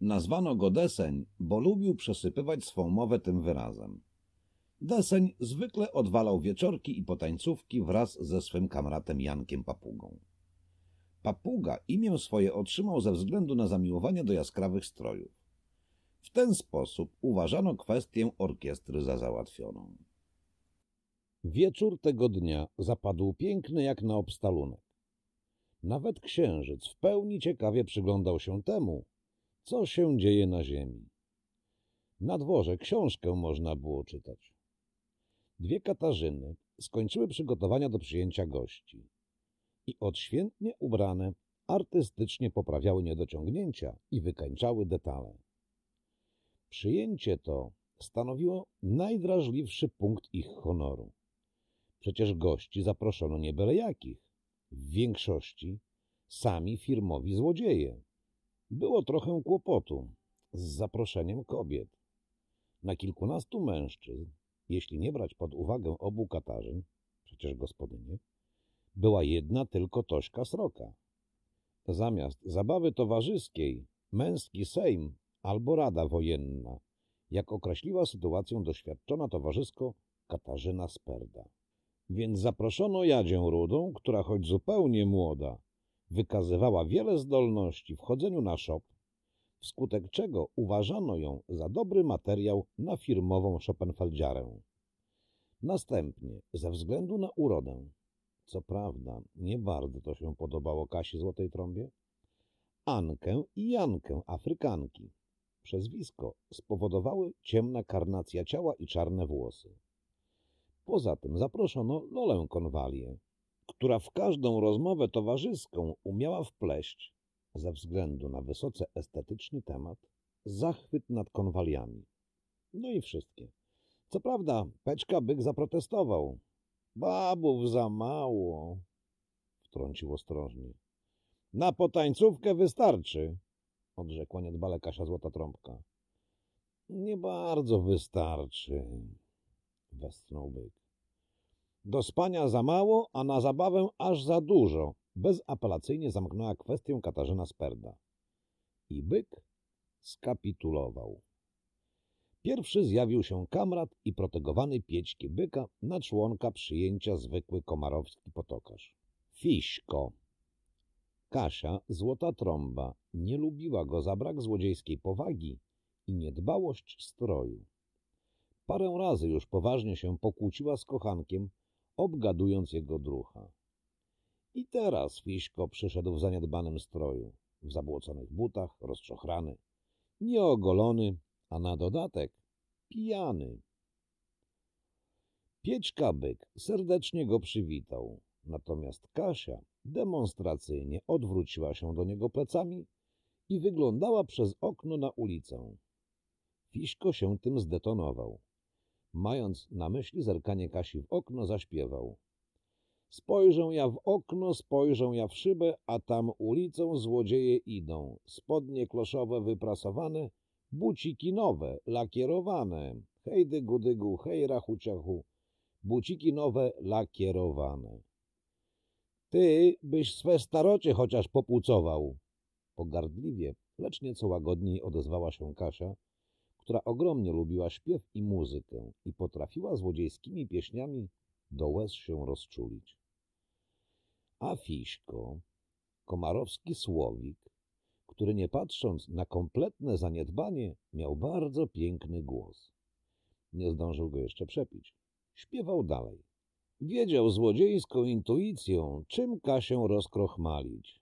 Nazwano go Deseń, bo lubił przesypywać swą mowę tym wyrazem. Deseń zwykle odwalał wieczorki i potańcówki wraz ze swym kamratem Jankiem Papugą. Papuga imię swoje otrzymał ze względu na zamiłowanie do jaskrawych strojów. W ten sposób uważano kwestię orkiestry za załatwioną. Wieczór tego dnia zapadł piękny jak na obstalunek. Nawet księżyc w pełni ciekawie przyglądał się temu, co się dzieje na ziemi. Na dworze książkę można było czytać. Dwie Katarzyny skończyły przygotowania do przyjęcia gości i odświętnie ubrane artystycznie poprawiały niedociągnięcia i wykańczały detale. Przyjęcie to stanowiło najdrażliwszy punkt ich honoru. Przecież gości zaproszono nie byle jakich. W większości sami firmowi złodzieje. Było trochę kłopotu z zaproszeniem kobiet. Na kilkunastu mężczyzn, jeśli nie brać pod uwagę obu Katarzyn, przecież gospodynie, była jedna tylko Tośka Sroka. Zamiast zabawy towarzyskiej, męski sejm albo Rada Wojenna, jak określiła sytuację doświadczona towarzysko Katarzyna Sperda. Więc zaproszono Jadzię Rudą, która choć zupełnie młoda, wykazywała wiele zdolności w chodzeniu na szop, wskutek czego uważano ją za dobry materiał na firmową Schopenfeldziarę. Następnie, ze względu na urodę, co prawda nie bardzo to się podobało Kasi Złotej Trąbie, Ankę i Jankę, Afrykanki, Przezwisko spowodowały ciemna karnacja ciała i czarne włosy. Poza tym zaproszono Lolę Konwalię, która w każdą rozmowę towarzyską umiała wpleść, ze względu na wysoce estetyczny temat, zachwyt nad konwaliami. No i wszystkie. Co prawda, Peczka Byk zaprotestował. Babów za mało, wtrącił ostrożnie. Na potańcówkę wystarczy, odrzekła niedbale Kasia Złota Trąbka. Nie bardzo wystarczy, westchnął byk. Do spania za mało, a na zabawę aż za dużo, bezapelacyjnie zamknęła kwestię Katarzyna Sperda. I byk skapitulował. Pierwszy zjawił się kamrat i protegowany piećki byka na członka przyjęcia zwykły komarowski potokarz. Fiśko. Kasia, złota trąba, nie lubiła go za brak złodziejskiej powagi i niedbałość stroju. Parę razy już poważnie się pokłóciła z kochankiem, obgadując jego drucha. I teraz Fiśko przyszedł w zaniedbanym stroju, w zabłoconych butach, rozczochrany, nieogolony, a na dodatek pijany. Pieczka Byk serdecznie go przywitał, natomiast Kasia Demonstracyjnie odwróciła się do niego plecami i wyglądała przez okno na ulicę. Fiśko się tym zdetonował. Mając na myśli zerkanie Kasi w okno, zaśpiewał. Spojrzę ja w okno, spojrzę ja w szybę, a tam ulicą złodzieje idą. Spodnie kloszowe wyprasowane, buciki nowe, lakierowane. Hejdy gudygu, hej rachuciachu. Buciki nowe, lakierowane. Ty byś swe starocie chociaż popłucował. Pogardliwie, lecz nieco łagodniej odezwała się Kasia, która ogromnie lubiła śpiew i muzykę i potrafiła złodziejskimi pieśniami do łez się rozczulić. A Fiśko, komarowski słowik, który nie patrząc na kompletne zaniedbanie, miał bardzo piękny głos. Nie zdążył go jeszcze przepić. Śpiewał dalej. Wiedział złodziejską intuicją, czym Kasię rozkrochmalić.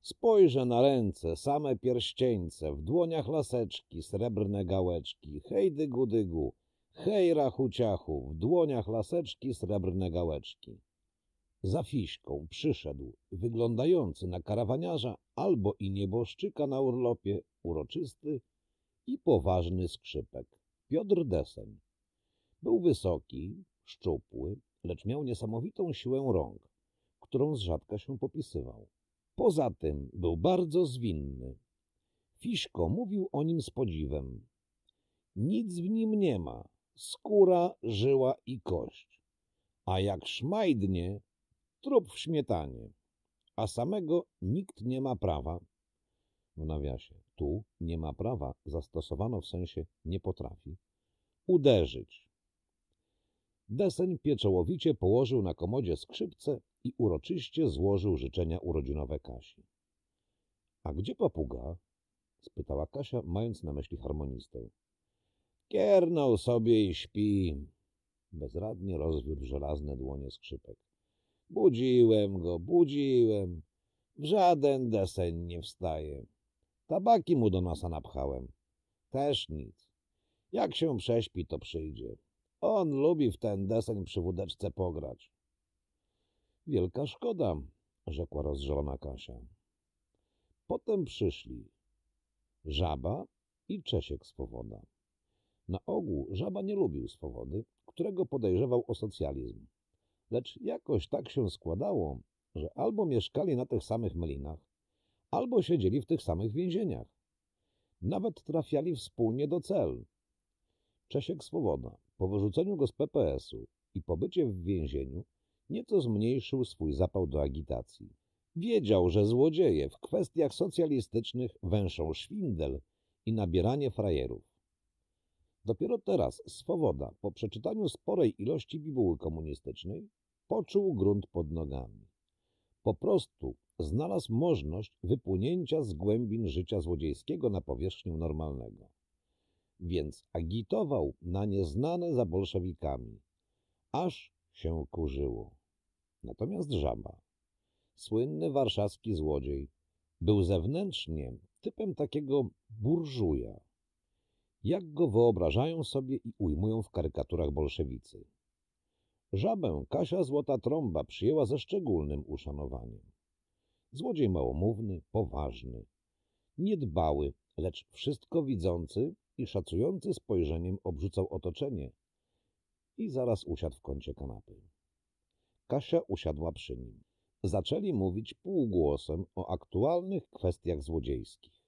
Spojrzę na ręce, same pierścieńce, w dłoniach laseczki, srebrne gałeczki, hejdy gudygu, dygu, hej rachu ciachu, w dłoniach laseczki, srebrne gałeczki. Za fiśką przyszedł, wyglądający na karawaniarza albo i nieboszczyka na urlopie, uroczysty i poważny skrzypek, Piotr Deseń. Był wysoki, szczupły, lecz miał niesamowitą siłę rąk, którą z rzadka się popisywał. Poza tym był bardzo zwinny. Fiszko mówił o nim z podziwem. Nic w nim nie ma, skóra, żyła i kość. A jak szmajdnie, trup w śmietanie. A samego nikt nie ma prawa. W nawiasie, tu nie ma prawa zastosowano w sensie nie potrafi. Uderzyć, Deseń pieczołowicie położył na komodzie skrzypce i uroczyście złożył życzenia urodzinowe Kasi. — A gdzie papuga? — spytała Kasia, mając na myśli harmonistę. — Kiernął sobie i śpi. Bezradnie rozwiódł żelazne dłonie skrzypek. — Budziłem go, budziłem. W żaden deseń nie wstaje. Tabaki mu do nosa napchałem. Też nic. Jak się prześpi, to przyjdzie. On lubi w ten deseń przy wódeczce pograć. Wielka szkoda, rzekła rozżalona Kasia. Potem przyszli żaba i Czesiek z powoda. Na ogół żaba nie lubił swobody, którego podejrzewał o socjalizm. Lecz jakoś tak się składało, że albo mieszkali na tych samych mlinach, albo siedzieli w tych samych więzieniach. Nawet trafiali wspólnie do cel. Czesiek Swoboda po wyrzuceniu go z PPS-u i pobycie w więzieniu nieco zmniejszył swój zapał do agitacji. Wiedział, że złodzieje w kwestiach socjalistycznych węszą szwindel i nabieranie frajerów. Dopiero teraz Swoboda, po przeczytaniu sporej ilości bibuły komunistycznej, poczuł grunt pod nogami. Po prostu znalazł możliwość wypłynięcia z głębin życia złodziejskiego na powierzchnię normalnego więc agitował na nieznane za bolszewikami. Aż się kurzyło. Natomiast Żaba, słynny warszawski złodziej, był zewnętrznie typem takiego burżuja, jak go wyobrażają sobie i ujmują w karykaturach bolszewicy. Żabę Kasia Złota Trąba przyjęła ze szczególnym uszanowaniem. Złodziej małomówny, poważny, niedbały, lecz wszystko widzący i szacujący spojrzeniem obrzucał otoczenie i zaraz usiadł w kącie kanapy. Kasia usiadła przy nim. Zaczęli mówić półgłosem o aktualnych kwestiach złodziejskich.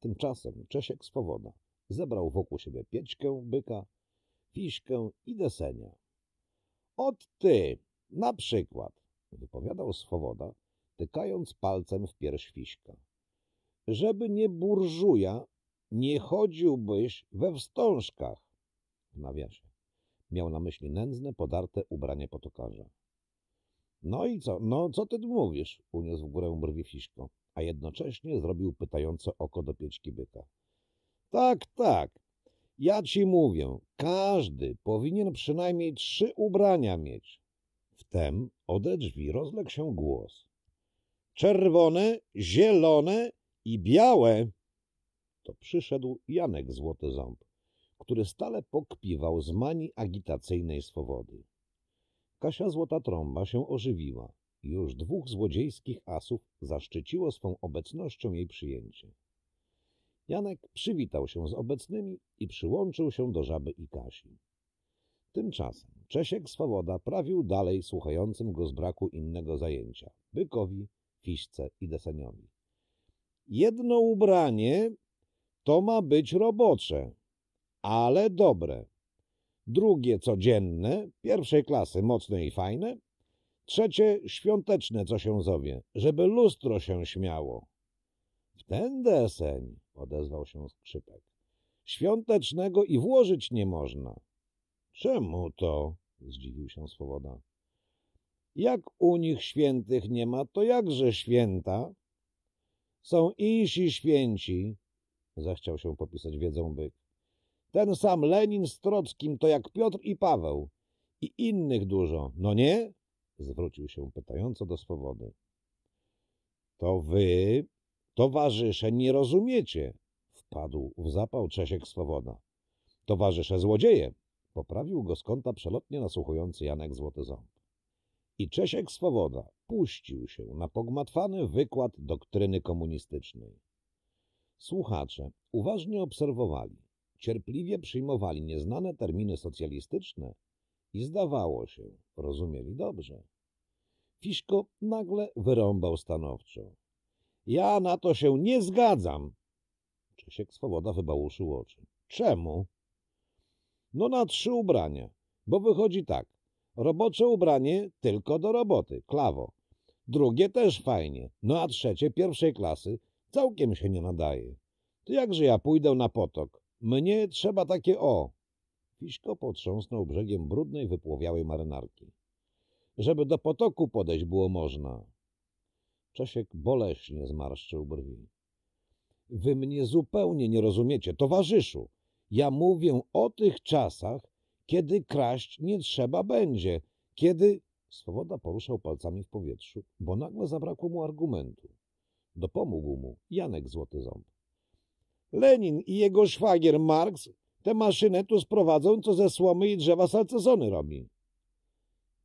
Tymczasem Czesiek Swoboda zebrał wokół siebie pieczkę, byka, fiszkę i desenia. Od ty, na przykład, wypowiadał Swoboda, tykając palcem w pierś fiśka. Żeby nie burżuja nie chodziłbyś we wstążkach. W nawiasie. Miał na myśli nędzne, podarte ubranie potokarza. No i co? No, co ty mówisz? Uniósł w górę brwi Fiszko, a jednocześnie zrobił pytające oko do pieczki byka. Tak, tak. Ja ci mówię, każdy powinien przynajmniej trzy ubrania mieć. Wtem ode drzwi rozległ się głos. Czerwone, zielone i białe to przyszedł Janek Złoty Ząb, który stale pokpiwał z mani agitacyjnej swobody. Kasia Złota Trąba się ożywiła i już dwóch złodziejskich asów zaszczyciło swą obecnością jej przyjęcie. Janek przywitał się z obecnymi i przyłączył się do żaby i Kasi. Tymczasem Czesiek Swoboda prawił dalej słuchającym go z braku innego zajęcia – bykowi, fiśce i deseniowi. Jedno ubranie to ma być robocze, ale dobre. Drugie codzienne, pierwszej klasy, mocne i fajne. Trzecie świąteczne, co się zowie, żeby lustro się śmiało. W ten deseń, odezwał się skrzypek, świątecznego i włożyć nie można. Czemu to? zdziwił się Swoboda. Jak u nich świętych nie ma, to jakże święta? Są insi święci, Zachciał się popisać wiedzą byk. Ten sam Lenin z Trockim to jak Piotr i Paweł. I innych dużo, no nie? Zwrócił się pytająco do swobody. To wy, towarzysze, nie rozumiecie, wpadł w zapał Czesiek Swoboda. Towarzysze złodzieje, poprawił go skąta przelotnie nasłuchujący Janek Złoty Ząb. I Czesiek Swoboda puścił się na pogmatwany wykład doktryny komunistycznej. Słuchacze uważnie obserwowali, cierpliwie przyjmowali nieznane terminy socjalistyczne i zdawało się, rozumieli dobrze. Fiszko nagle wyrąbał stanowczo. Ja na to się nie zgadzam. Czesiek Swoboda wybałuszył oczy. Czemu? No na trzy ubrania, bo wychodzi tak. Robocze ubranie tylko do roboty, klawo. Drugie też fajnie, no a trzecie pierwszej klasy Całkiem się nie nadaje. To jakże ja pójdę na potok? Mnie trzeba takie o! Fiśko potrząsnął brzegiem brudnej, wypłowiałej marynarki. Żeby do potoku podejść było można. Czesiek boleśnie zmarszczył brwi. Wy mnie zupełnie nie rozumiecie, towarzyszu. Ja mówię o tych czasach, kiedy kraść nie trzeba będzie, kiedy... Swoboda poruszał palcami w powietrzu, bo nagle zabrakło mu argumentu. Dopomógł mu Janek Złoty Ząb. Lenin i jego szwagier Marks tę maszynę tu sprowadzą, co ze słomy i drzewa salcesony robi.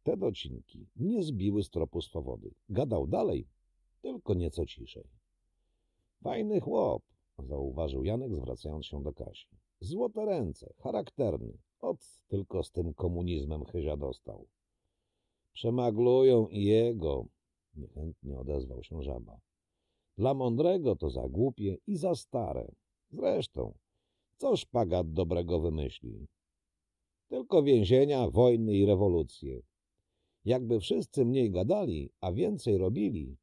Te docinki nie zbiły z tropu swobody. Gadał dalej, tylko nieco ciszej. Fajny chłop, zauważył Janek, zwracając się do Kasi. Złote ręce, charakterny. Ot, tylko z tym komunizmem chyzia dostał. Przemaglują i jego, niechętnie odezwał się żaba. Dla mądrego to za głupie i za stare. Zresztą, co szpagat dobrego wymyśli? Tylko więzienia, wojny i rewolucje. Jakby wszyscy mniej gadali, a więcej robili,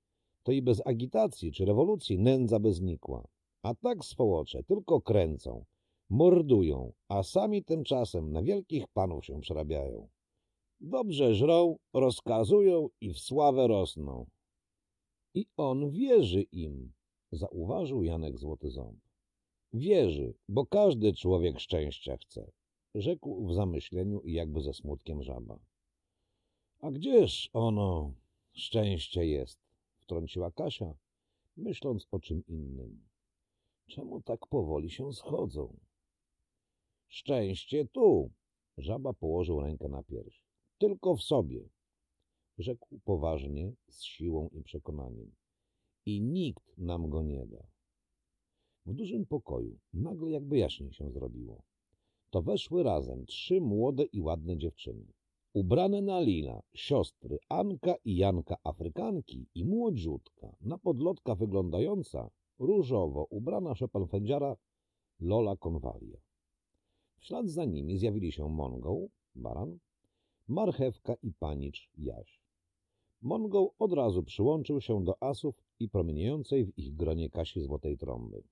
to i bez agitacji czy rewolucji nędza by znikła. A tak swołocze tylko kręcą, mordują, a sami tymczasem na wielkich panów się przerabiają. Dobrze żrą, rozkazują i w sławę rosną, i on wierzy im, zauważył Janek Złoty Ząb. Wierzy, bo każdy człowiek szczęścia chce, rzekł w zamyśleniu i jakby ze smutkiem żaba. A gdzież ono szczęście jest? wtrąciła Kasia, myśląc o czym innym. Czemu tak powoli się schodzą? Szczęście tu! Żaba położył rękę na pierś. Tylko w sobie. Rzekł poważnie, z siłą i przekonaniem. I nikt nam go nie da. W dużym pokoju nagle jakby jaśniej się zrobiło. To weszły razem trzy młode i ładne dziewczyny. Ubrane na lila, siostry Anka i Janka Afrykanki i młodziutka, na podlotka wyglądająca, różowo ubrana szepanfędziara Lola Konwalia. W ślad za nimi zjawili się Mongoł, Baran, Marchewka i Panicz Jaś. Mongoł od razu przyłączył się do asów i promieniejącej w ich gronie Kasi Złotej Trąby.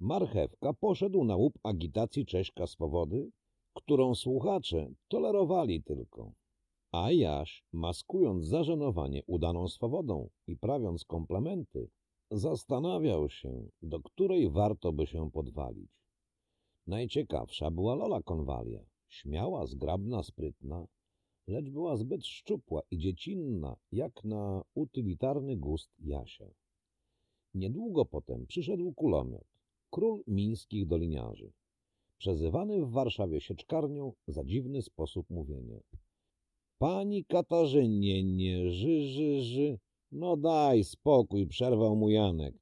Marchewka poszedł na łup agitacji Cześka z powody, którą słuchacze tolerowali tylko. A Jaś, maskując zażenowanie udaną swobodą i prawiąc komplementy, zastanawiał się, do której warto by się podwalić. Najciekawsza była Lola Konwalia, śmiała, zgrabna, sprytna, lecz była zbyt szczupła i dziecinna, jak na utylitarny gust Jasia. Niedługo potem przyszedł kulomiot, król mińskich doliniarzy, przezywany w Warszawie sieczkarnią za dziwny sposób mówienia. Pani Katarzynie, nie ży, ży, ży. No daj spokój, przerwał mu Janek.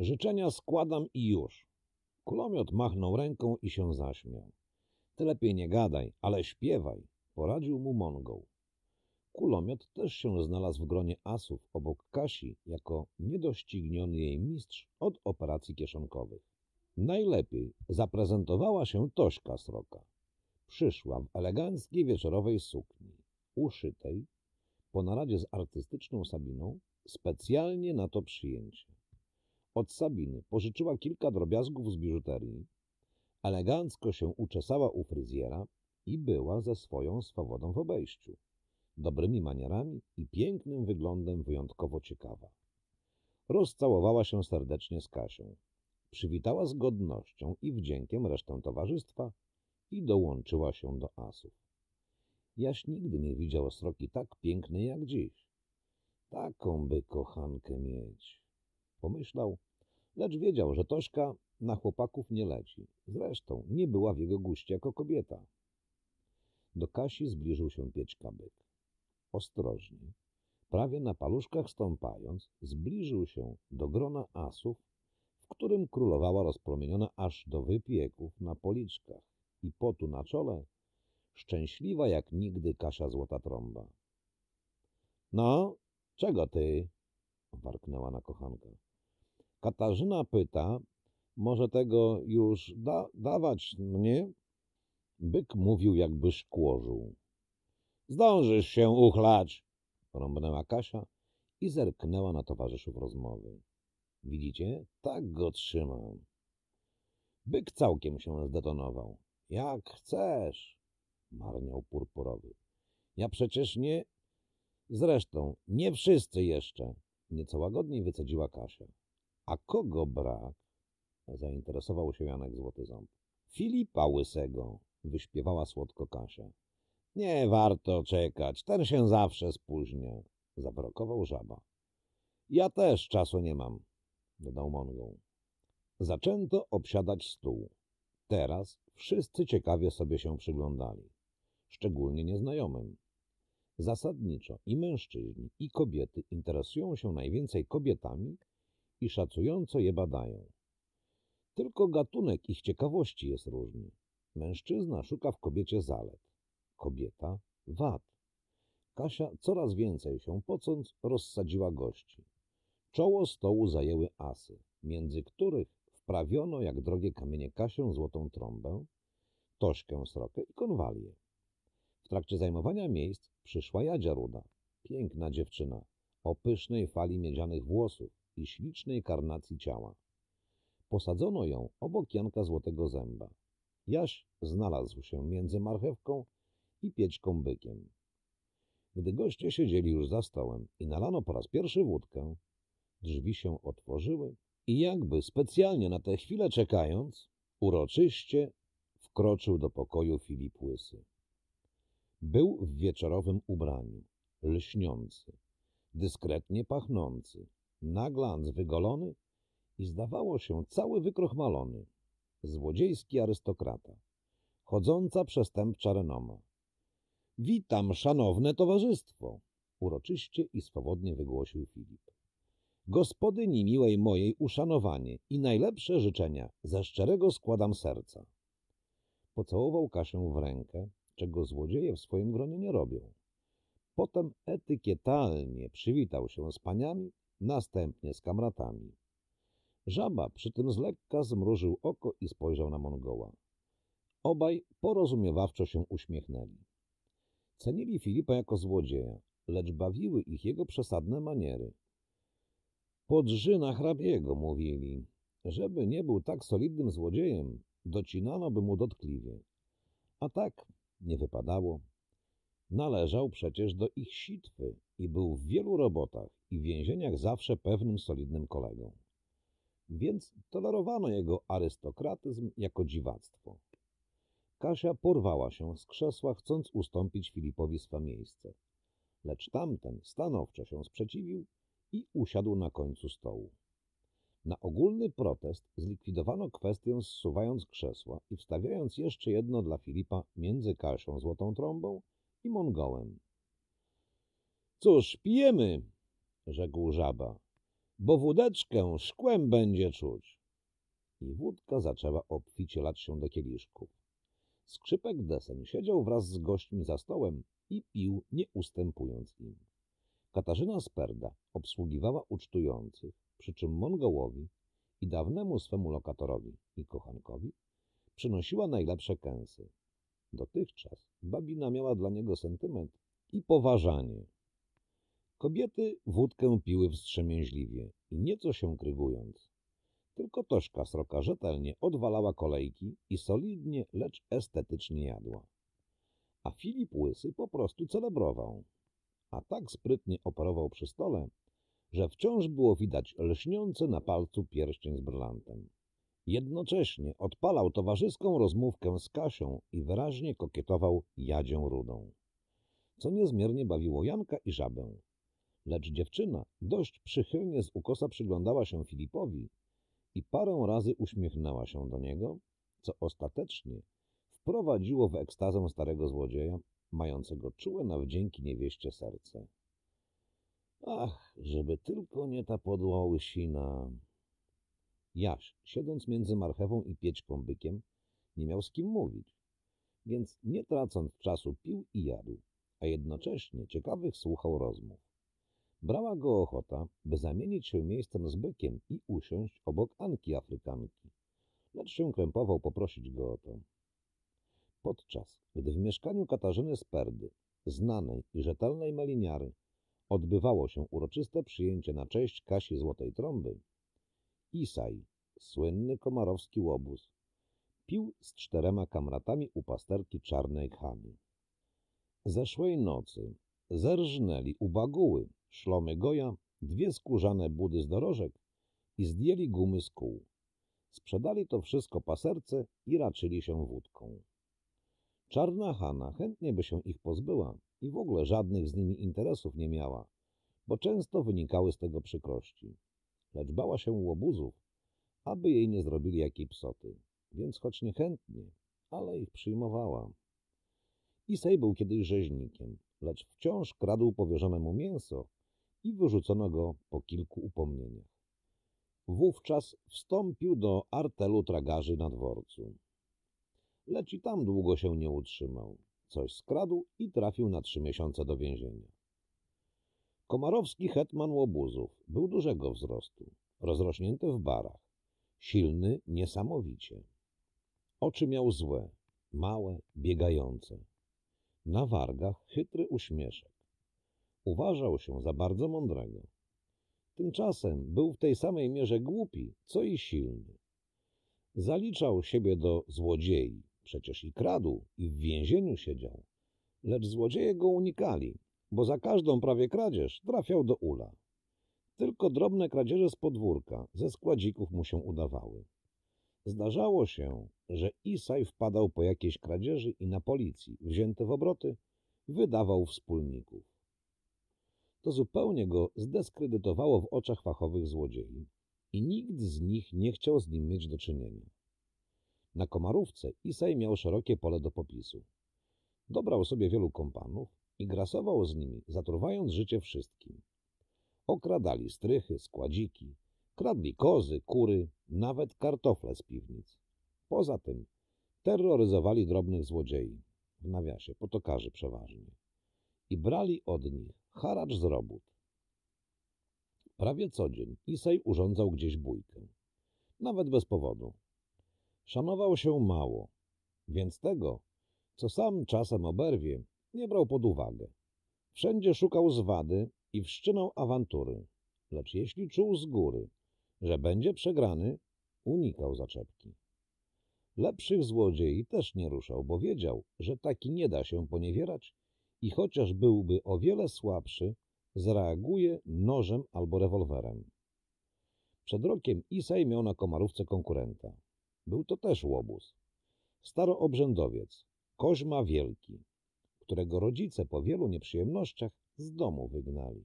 Życzenia składam i już. Kulomiot machnął ręką i się zaśmiał. Ty lepiej nie gadaj, ale śpiewaj. Poradził mu Mongoł. Kulomiot też się znalazł w gronie asów obok Kasi jako niedościgniony jej mistrz od operacji kieszonkowych. Najlepiej zaprezentowała się Tośka Sroka. Przyszła w eleganckiej wieczorowej sukni, uszytej, po naradzie z artystyczną Sabiną, specjalnie na to przyjęcie. Od Sabiny pożyczyła kilka drobiazgów z biżuterii, elegancko się uczesała u fryzjera, i była ze swoją swobodą w obejściu, dobrymi manierami i pięknym wyglądem wyjątkowo ciekawa. Rozcałowała się serdecznie z Kasią, przywitała z godnością i wdziękiem resztę towarzystwa i dołączyła się do asów. Jaś nigdy nie widział sroki tak pięknej jak dziś. Taką by kochankę mieć, pomyślał, lecz wiedział, że Tośka na chłopaków nie leci. Zresztą nie była w jego guście jako kobieta, do Kasi zbliżył się pieczka-byk. Ostrożnie, prawie na paluszkach stąpając, zbliżył się do grona asów, w którym królowała rozpromieniona aż do wypieków na policzkach i potu na czole, szczęśliwa jak nigdy Kasia Złota Trąba. — No, czego ty? — warknęła na kochanka. — Katarzyna pyta, może tego już da dawać, no nie? Byk mówił, jakby szkłożył. — Zdążysz się uchlać! — rąbnęła Kasia i zerknęła na towarzyszów rozmowy. — Widzicie? Tak go trzymam. Byk całkiem się zdetonował. — Jak chcesz! — marniał purpurowy. — Ja przecież nie... Zresztą, nie wszyscy jeszcze! — nieco łagodniej wycedziła Kasia. — A kogo brak? — zainteresował się Janek Złoty Ząb. — Filipa Łysego! Wyśpiewała słodko Kasia. Nie warto czekać, ten się zawsze spóźnia. Zabrokował żaba. Ja też czasu nie mam, dodał Mongą. Zaczęto obsiadać stół. Teraz wszyscy ciekawie sobie się przyglądali, szczególnie nieznajomym. Zasadniczo i mężczyźni, i kobiety interesują się najwięcej kobietami i szacująco je badają. Tylko gatunek ich ciekawości jest różny. Mężczyzna szuka w kobiecie zalet, kobieta wad. Kasia coraz więcej się pocąc rozsadziła gości. Czoło stołu zajęły asy, między których wprawiono jak drogie kamienie Kasię złotą trąbę, Tośkę srokę i konwalię. W trakcie zajmowania miejsc przyszła Jadzia Ruda, piękna dziewczyna, o pysznej fali miedzianych włosów i ślicznej karnacji ciała. Posadzono ją obok Janka Złotego Zęba, Jaś znalazł się między marchewką i pieczką bykiem. Gdy goście siedzieli już za stołem i nalano po raz pierwszy wódkę, drzwi się otworzyły i jakby specjalnie na tę chwilę czekając, uroczyście wkroczył do pokoju Filip Łysy. Był w wieczorowym ubraniu, lśniący, dyskretnie pachnący, na wygolony i zdawało się cały wykrochmalony złodziejski arystokrata, chodząca przestępcza renoma. Witam, szanowne towarzystwo! uroczyście i swobodnie wygłosił Filip. Gospodyni miłej mojej uszanowanie i najlepsze życzenia ze szczerego składam serca. Pocałował Kasię w rękę, czego złodzieje w swoim gronie nie robią. Potem etykietalnie przywitał się z paniami, następnie z kamratami. Żaba przy tym z lekka zmrużył oko i spojrzał na Mongoła. Obaj porozumiewawczo się uśmiechnęli. Cenili Filipa jako złodzieja, lecz bawiły ich jego przesadne maniery. Podżyna hrabiego, mówili. Żeby nie był tak solidnym złodziejem, docinano by mu dotkliwie. A tak nie wypadało. Należał przecież do ich sitwy i był w wielu robotach i więzieniach zawsze pewnym solidnym kolegą więc tolerowano jego arystokratyzm jako dziwactwo. Kasia porwała się z krzesła, chcąc ustąpić Filipowi swe miejsce. Lecz tamten stanowczo się sprzeciwił i usiadł na końcu stołu. Na ogólny protest zlikwidowano kwestię, zsuwając krzesła i wstawiając jeszcze jedno dla Filipa między Kasią Złotą Trąbą i Mongołem. Cóż, pijemy, rzekł żaba bo wódeczkę szkłem będzie czuć. I wódka zaczęła obficie lać się do kieliszków. Skrzypek desen siedział wraz z gośćmi za stołem i pił, nie ustępując im. Katarzyna Sperda obsługiwała ucztujących, przy czym Mongołowi i dawnemu swemu lokatorowi i kochankowi przynosiła najlepsze kęsy. Dotychczas babina miała dla niego sentyment i poważanie. Kobiety wódkę piły wstrzemięźliwie i nieco się krygując. Tylko Toszka Sroka rzetelnie odwalała kolejki i solidnie, lecz estetycznie jadła. A Filip Łysy po prostu celebrował. A tak sprytnie operował przy stole, że wciąż było widać lśniące na palcu pierścień z brylantem. Jednocześnie odpalał towarzyską rozmówkę z Kasią i wyraźnie kokietował Jadzią Rudą, co niezmiernie bawiło Janka i Żabę, Lecz dziewczyna dość przychylnie z ukosa przyglądała się Filipowi i parę razy uśmiechnęła się do niego, co ostatecznie wprowadziło w ekstazę starego złodzieja, mającego czułe na wdzięki niewieście serce. Ach, żeby tylko nie ta podła łysina. Jaś, siedząc między marchewą i pieczką bykiem, nie miał z kim mówić, więc nie tracąc czasu pił i jadł, a jednocześnie ciekawych słuchał rozmów. Brała go ochota, by zamienić się miejscem z bykiem i usiąść obok Anki Afrykanki, lecz się krępował poprosić go o to. Podczas, gdy w mieszkaniu Katarzyny Sperdy, znanej i rzetelnej maliniary, odbywało się uroczyste przyjęcie na cześć Kasi Złotej Trąby, Isaj, słynny komarowski łobuz, pił z czterema kamratami u pasterki czarnej chamy. Zeszłej nocy zerżnęli u baguły szlomy goja, dwie skórzane budy z dorożek i zdjęli gumy z kół. Sprzedali to wszystko paserce i raczyli się wódką. Czarna Hanna chętnie by się ich pozbyła i w ogóle żadnych z nimi interesów nie miała, bo często wynikały z tego przykrości. Lecz bała się łobuzów, aby jej nie zrobili jakiej psoty, więc choć niechętnie, ale ich przyjmowała. Isej był kiedyś rzeźnikiem, lecz wciąż kradł mu mięso i wyrzucono go po kilku upomnieniach. Wówczas wstąpił do artelu tragarzy na dworcu. Lecz i tam długo się nie utrzymał. Coś skradł i trafił na trzy miesiące do więzienia. Komarowski hetman łobuzów był dużego wzrostu, rozrośnięty w barach, silny niesamowicie. Oczy miał złe, małe, biegające na wargach chytry uśmieszek. Uważał się za bardzo mądrego. Tymczasem był w tej samej mierze głupi, co i silny. Zaliczał siebie do złodziei, przecież i kradł, i w więzieniu siedział. Lecz złodzieje go unikali, bo za każdą prawie kradzież trafiał do ula. Tylko drobne kradzieże z podwórka, ze składzików mu się udawały. Zdarzało się, że Isaj wpadał po jakiejś kradzieży i na policji, wzięty w obroty, wydawał wspólników. To zupełnie go zdeskredytowało w oczach fachowych złodziei i nikt z nich nie chciał z nim mieć do czynienia. Na Komarówce Isaj miał szerokie pole do popisu. Dobrał sobie wielu kompanów i grasował z nimi, zatruwając życie wszystkim. Okradali strychy, składziki, Kradli kozy, kury, nawet kartofle z piwnic. Poza tym terroryzowali drobnych złodziei, w nawiasie potokarzy przeważnie, i brali od nich haracz z robót. Prawie co dzień Isej urządzał gdzieś bójkę. Nawet bez powodu. Szanował się mało, więc tego, co sam czasem oberwie, nie brał pod uwagę. Wszędzie szukał zwady i wszczynał awantury, lecz jeśli czuł z góry, że będzie przegrany, unikał zaczepki. Lepszych złodziei też nie ruszał, bo wiedział, że taki nie da się poniewierać i chociaż byłby o wiele słabszy, zareaguje nożem albo rewolwerem. Przed rokiem Isaj miał na komarówce konkurenta. Był to też łobuz. Staroobrzędowiec, Koźma Wielki, którego rodzice po wielu nieprzyjemnościach z domu wygnali.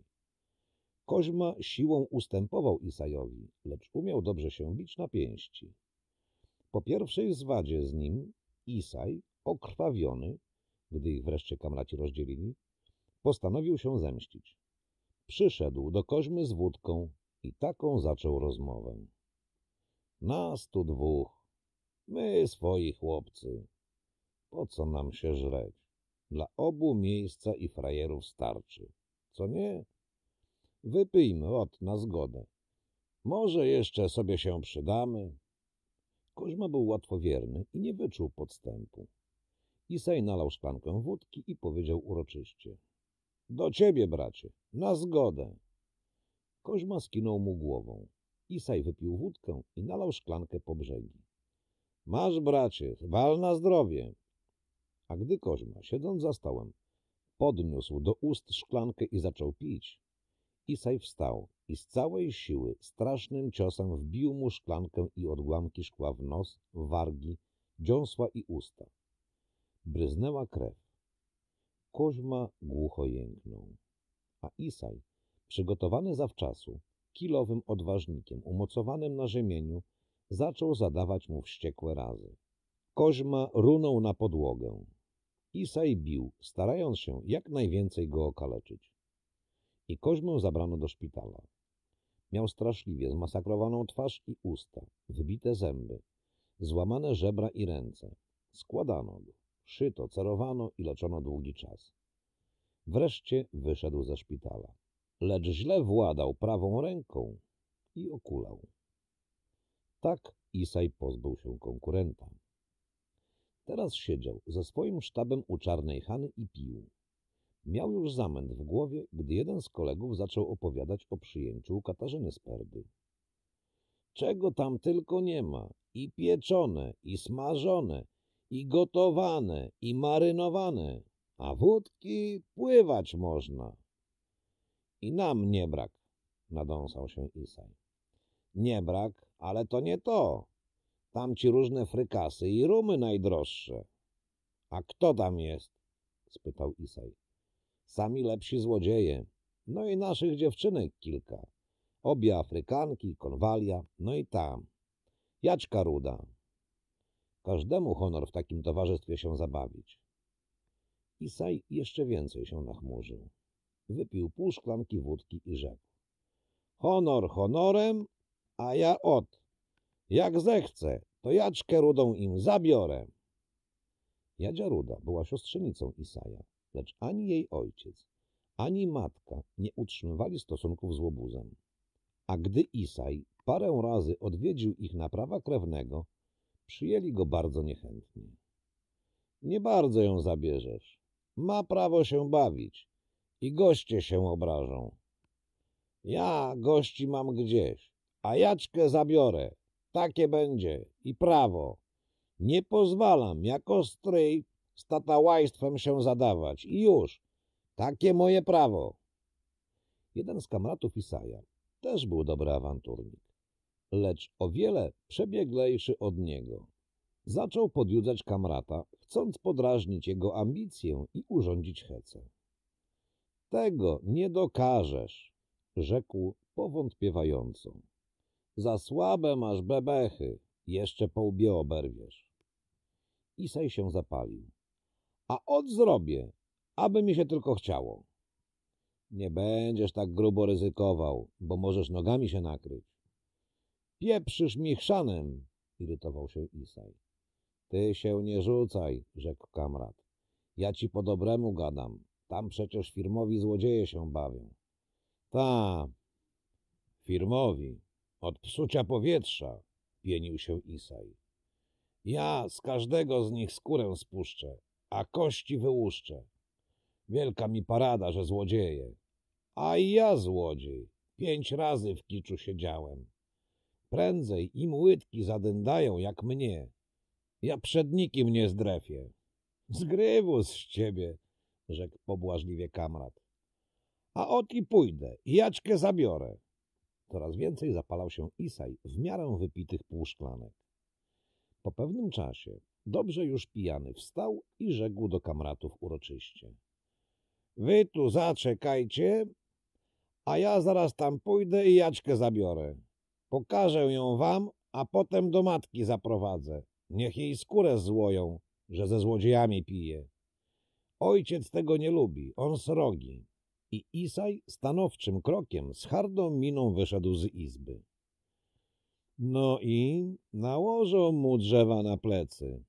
Koźma siłą ustępował Isajowi, lecz umiał dobrze się bić na pięści. Po pierwszej zwadzie z nim Isaj, okrwawiony, gdy ich wreszcie kamraci rozdzielili, postanowił się zemścić. Przyszedł do Koźmy z wódką i taką zaczął rozmowę. Nas tu dwóch, my swoi chłopcy. Po co nam się żreć? Dla obu miejsca i frajerów starczy. Co nie? Wypijmy ot na zgodę. Może jeszcze sobie się przydamy. Koźma był łatwowierny i nie wyczuł podstępu. Isaj nalał szklankę wódki i powiedział uroczyście. Do ciebie, bracie, na zgodę. Koźma skinął mu głową. Isaj wypił wódkę i nalał szklankę po brzegi. Masz, bracie, wal na zdrowie. A gdy Koźma, siedząc za stołem, podniósł do ust szklankę i zaczął pić, Isaj wstał i z całej siły strasznym ciosem wbił mu szklankę i odłamki szkła w nos, wargi, dziąsła i usta. Bryznęła krew. Koźma głucho jęknął, a Isaj, przygotowany zawczasu, kilowym odważnikiem umocowanym na rzemieniu, zaczął zadawać mu wściekłe razy. Koźma runął na podłogę. Isaj bił, starając się jak najwięcej go okaleczyć i Koźmę zabrano do szpitala. Miał straszliwie zmasakrowaną twarz i usta, wybite zęby, złamane żebra i ręce. Składano go, szyto, cerowano i leczono długi czas. Wreszcie wyszedł ze szpitala, lecz źle władał prawą ręką i okulał. Tak Isaj pozbył się konkurenta. Teraz siedział ze swoim sztabem u czarnej Hany i pił. Miał już zamęt w głowie, gdy jeden z kolegów zaczął opowiadać o przyjęciu Katarzyny z Czego tam tylko nie ma. I pieczone, i smażone, i gotowane, i marynowane. A wódki pływać można. I nam nie brak, nadąsał się Isaj. Nie brak, ale to nie to. Tam ci różne frykasy i rumy najdroższe. A kto tam jest? spytał Isaj. Sami lepsi złodzieje. No i naszych dziewczynek kilka. Obie Afrykanki, konwalia, no i tam. Jaczka ruda. Każdemu honor w takim towarzystwie się zabawić. Isaj jeszcze więcej się nachmurzył. Wypił pół szklanki wódki i rzekł. Honor honorem, a ja od. Jak zechcę, to jaczkę rudą im zabiorę. Jadzia Ruda była siostrzenicą Isaja lecz ani jej ojciec, ani matka nie utrzymywali stosunków z łobuzem. A gdy Isaj parę razy odwiedził ich na prawa krewnego, przyjęli go bardzo niechętnie. Nie bardzo ją zabierzesz. Ma prawo się bawić i goście się obrażą. Ja gości mam gdzieś, a Jaczkę zabiorę. Takie będzie i prawo. Nie pozwalam jako stryj z tatałajstwem się zadawać. I już. Takie moje prawo. Jeden z kamratów Isaja też był dobry awanturnik, lecz o wiele przebieglejszy od niego. Zaczął podjudzać kamrata, chcąc podrażnić jego ambicję i urządzić hecę. Tego nie dokażesz, rzekł powątpiewająco. Za słabe masz bebechy, jeszcze po łbie oberwiesz. Isaj się zapalił a od zrobię, aby mi się tylko chciało. Nie będziesz tak grubo ryzykował, bo możesz nogami się nakryć. Pieprzysz mi chrzanem, irytował się Isaj. Ty się nie rzucaj, rzekł kamrat. Ja ci po dobremu gadam. Tam przecież firmowi złodzieje się bawią. Ta, firmowi, od psucia powietrza, pienił się Isaj. Ja z każdego z nich skórę spuszczę, a kości wyłuszczę. Wielka mi parada, że złodzieje. A i ja złodziej. Pięć razy w kiczu siedziałem. Prędzej im łydki zadędają jak mnie. Ja przed nikim nie zdrefię. Zgrywu z ciebie, rzekł pobłażliwie kamrat. A ot i pójdę, i jaczkę zabiorę. Coraz więcej zapalał się Isaj w miarę wypitych pół szklanek. Po pewnym czasie Dobrze już pijany wstał i rzekł do kamratów uroczyście. Wy tu zaczekajcie, a ja zaraz tam pójdę i Jaczkę zabiorę. Pokażę ją wam, a potem do matki zaprowadzę. Niech jej skórę złoją, że ze złodziejami pije. Ojciec tego nie lubi, on srogi. I Isaj stanowczym krokiem z hardą miną wyszedł z izby. No i nałożą mu drzewa na plecy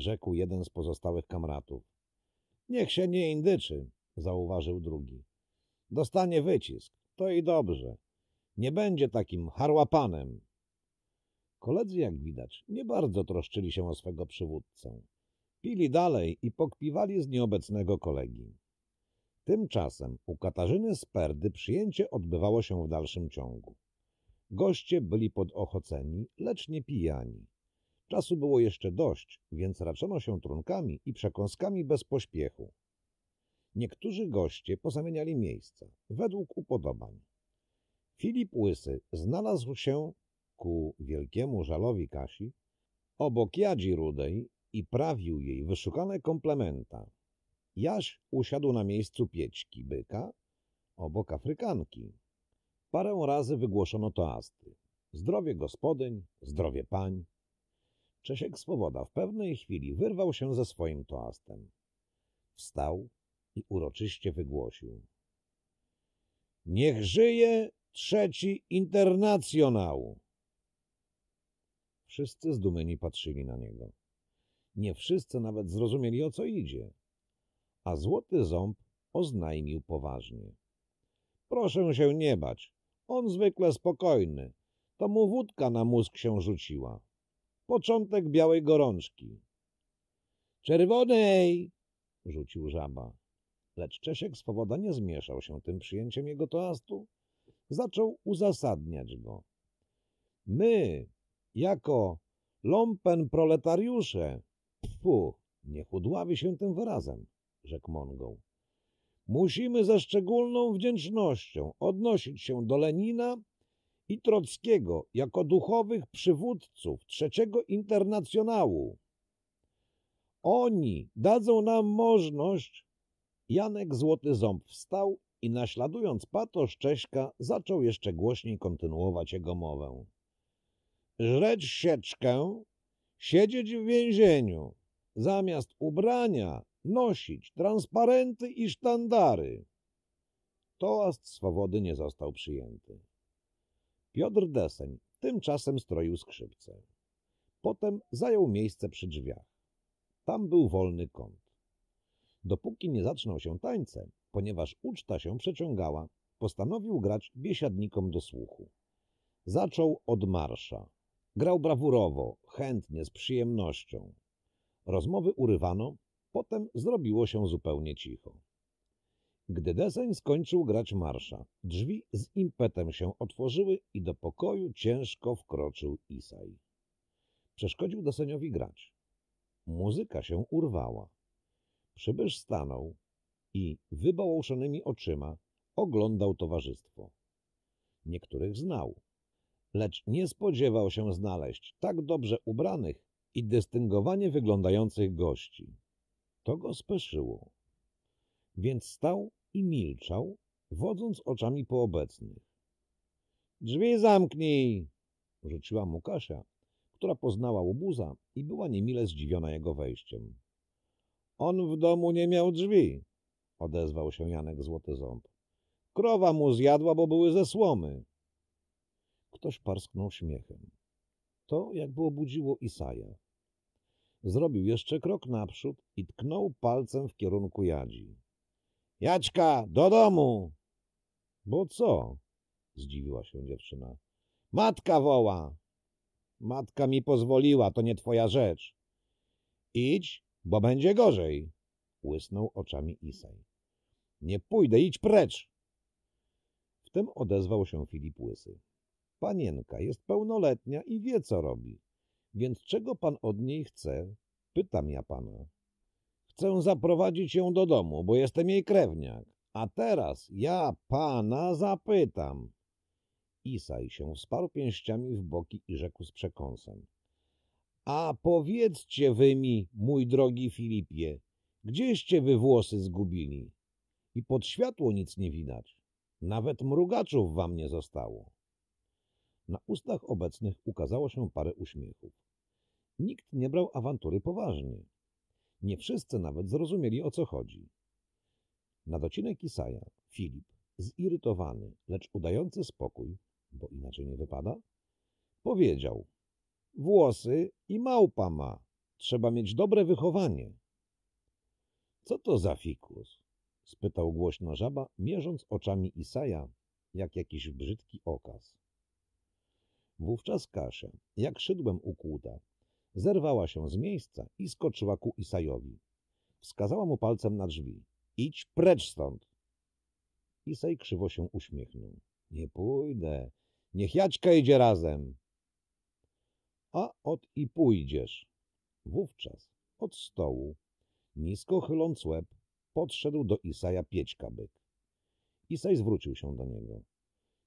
rzekł jeden z pozostałych kamratów. Niech się nie indyczy, zauważył drugi. Dostanie wycisk, to i dobrze. Nie będzie takim harłapanem. Koledzy, jak widać, nie bardzo troszczyli się o swego przywódcę. Pili dalej i pokpiwali z nieobecnego kolegi. Tymczasem u Katarzyny Sperdy przyjęcie odbywało się w dalszym ciągu. Goście byli podochoceni, lecz nie pijani. Czasu było jeszcze dość, więc raczono się trunkami i przekąskami bez pośpiechu. Niektórzy goście pozamieniali miejsca, według upodobań. Filip Łysy znalazł się, ku wielkiemu żalowi Kasi, obok Jadzi Rudej i prawił jej wyszukane komplementa. Jaś usiadł na miejscu piećki byka, obok Afrykanki. Parę razy wygłoszono toasty. Zdrowie gospodyń, zdrowie pań, Czesiek Swoboda w pewnej chwili wyrwał się ze swoim toastem. Wstał i uroczyście wygłosił. Niech żyje trzeci internacjonał! Wszyscy zdumieni patrzyli na niego. Nie wszyscy nawet zrozumieli, o co idzie. A Złoty Ząb oznajmił poważnie. Proszę się nie bać. On zwykle spokojny. To mu wódka na mózg się rzuciła początek białej gorączki. Czerwonej! rzucił żaba. Lecz Czesiek swoboda nie zmieszał się tym przyjęciem jego toastu. Zaczął uzasadniać go. My, jako lompen proletariusze, pfu, nie chudławi się tym wyrazem, rzekł Mongoł. Musimy ze szczególną wdzięcznością odnosić się do Lenina i Trockiego jako duchowych przywódców trzeciego internacjonału. Oni dadzą nam możliwość. Janek Złoty Ząb wstał i naśladując patosz Cześka zaczął jeszcze głośniej kontynuować jego mowę. Żreć sieczkę, siedzieć w więzieniu, zamiast ubrania nosić transparenty i sztandary. Toast swobody nie został przyjęty. Piotr Deseń tymczasem stroił skrzypce. Potem zajął miejsce przy drzwiach. Tam był wolny kąt. Dopóki nie zaczną się tańce, ponieważ uczta się przeciągała, postanowił grać biesiadnikom do słuchu. Zaczął od marsza. Grał brawurowo, chętnie, z przyjemnością. Rozmowy urywano, potem zrobiło się zupełnie cicho. Gdy deseń skończył grać marsza, drzwi z impetem się otworzyły i do pokoju ciężko wkroczył Isaj. Przeszkodził deseniowi grać. Muzyka się urwała. Przybysz stanął i wybałoszonymi oczyma oglądał towarzystwo. Niektórych znał, lecz nie spodziewał się znaleźć tak dobrze ubranych i dystyngowanie wyglądających gości. To go speszyło więc stał i milczał, wodząc oczami po obecnych. Drzwi zamknij! rzuciła mu Kasia, która poznała łobuza i była niemile zdziwiona jego wejściem. On w domu nie miał drzwi, odezwał się Janek Złoty Ząb. Krowa mu zjadła, bo były ze słomy. Ktoś parsknął śmiechem. To jakby obudziło Isaja. Zrobił jeszcze krok naprzód i tknął palcem w kierunku Jadzi. Jaćka, do domu! Bo co? Zdziwiła się dziewczyna. Matka woła. Matka mi pozwoliła, to nie twoja rzecz. Idź, bo będzie gorzej. Łysnął oczami Isaj. Nie pójdę, idź precz. Wtem odezwał się Filip Łysy. Panienka jest pełnoletnia i wie, co robi. Więc czego pan od niej chce? Pytam ja pana chcę zaprowadzić ją do domu, bo jestem jej krewniak. A teraz ja pana zapytam. Isaj się wsparł pięściami w boki i rzekł z przekąsem. A powiedzcie wy mi, mój drogi Filipie, gdzieście wy włosy zgubili? I pod światło nic nie widać. Nawet mrugaczów wam nie zostało. Na ustach obecnych ukazało się parę uśmiechów. Nikt nie brał awantury poważnie. Nie wszyscy nawet zrozumieli, o co chodzi. Na docinek Isaja Filip, zirytowany, lecz udający spokój, bo inaczej nie wypada, powiedział – włosy i małpa ma, trzeba mieć dobre wychowanie. – Co to za fikus? – spytał głośno żaba, mierząc oczami Isaja, jak jakiś brzydki okaz. Wówczas Kasia, jak szydłem ukłuta, Zerwała się z miejsca i skoczyła ku Isajowi. Wskazała mu palcem na drzwi. Idź precz stąd! Isaj krzywo się uśmiechnął. Nie pójdę. Niech Jaćka idzie razem. A od i pójdziesz. Wówczas od stołu, nisko chyląc łeb, podszedł do Isaja Piećka byk. Isaj zwrócił się do niego.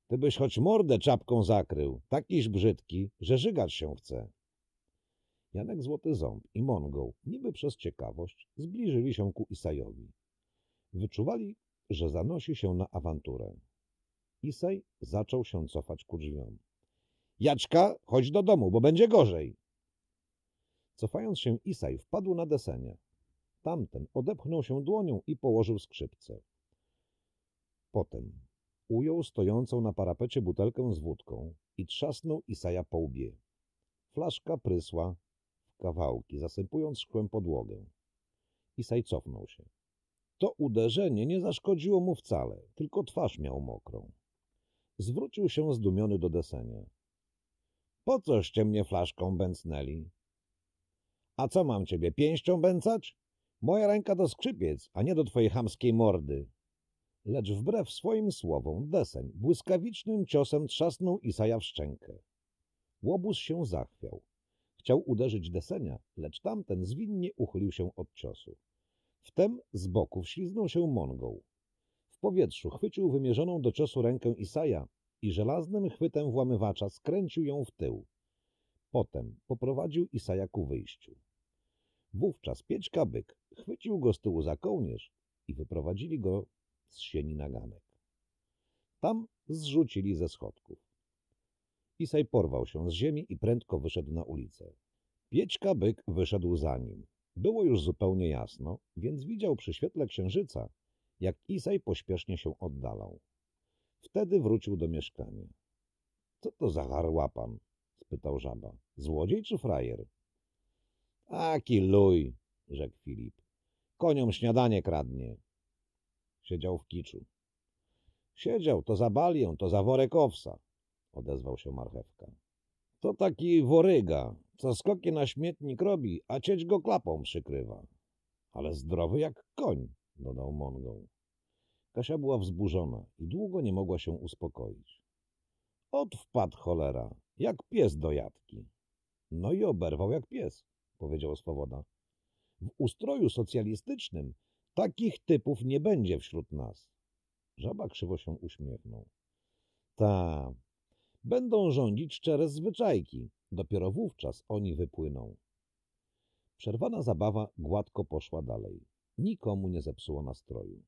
Ty byś choć mordę czapką zakrył, takiś brzydki, że żygać się chce. Janek Złoty Ząb i Mongoł, niby przez ciekawość, zbliżyli się ku Isajowi. Wyczuwali, że zanosi się na awanturę. Isaj zaczął się cofać ku drzwiom. Jaczka, chodź do domu, bo będzie gorzej. Cofając się, Isaj wpadł na desenie. Tamten odepchnął się dłonią i położył skrzypce. Potem ujął stojącą na parapecie butelkę z wódką i trzasnął Isaja po łbie. Flaszka prysła, kawałki, zasypując szkłem podłogę. Isaj cofnął się. To uderzenie nie zaszkodziło mu wcale, tylko twarz miał mokrą. Zwrócił się zdumiony do desenia. Po coście mnie flaszką bęcnęli? A co mam ciebie, pięścią bęcać? Moja ręka do skrzypiec, a nie do twojej chamskiej mordy. Lecz wbrew swoim słowom, deseń błyskawicznym ciosem trzasnął Isaja w szczękę. Łobuz się zachwiał. Chciał uderzyć desenia, lecz tamten zwinnie uchylił się od ciosu. Wtem z boku wśliznął się mongoł. W powietrzu chwycił wymierzoną do ciosu rękę Isaja i żelaznym chwytem włamywacza skręcił ją w tył. Potem poprowadził Isaja ku wyjściu. Wówczas Piećka Byk chwycił go z tyłu za kołnierz i wyprowadzili go z sieni naganek. Tam zrzucili ze schodków. Isaj porwał się z ziemi i prędko wyszedł na ulicę. Piećka byk wyszedł za nim. Było już zupełnie jasno, więc widział przy świetle księżyca, jak Isaj pośpiesznie się oddalał. Wtedy wrócił do mieszkania. — Co to za harłapan? — spytał żaba. — Złodziej czy frajer? — Aki luj! — rzekł Filip. — Koniom śniadanie kradnie. Siedział w kiczu. Siedział to za balię, to za worek owsa odezwał się marchewka. To taki woryga, co skoki na śmietnik robi, a cieć go klapą przykrywa. Ale zdrowy jak koń, dodał Mongą. Kasia była wzburzona i długo nie mogła się uspokoić. Ot wpadł cholera, jak pies do jatki. No i oberwał jak pies, powiedział Swoboda. W ustroju socjalistycznym takich typów nie będzie wśród nas. Żaba krzywo się uśmiechnął. Ta, Będą rządzić czerez zwyczajki. Dopiero wówczas oni wypłyną. Przerwana zabawa gładko poszła dalej. Nikomu nie zepsuło nastroju.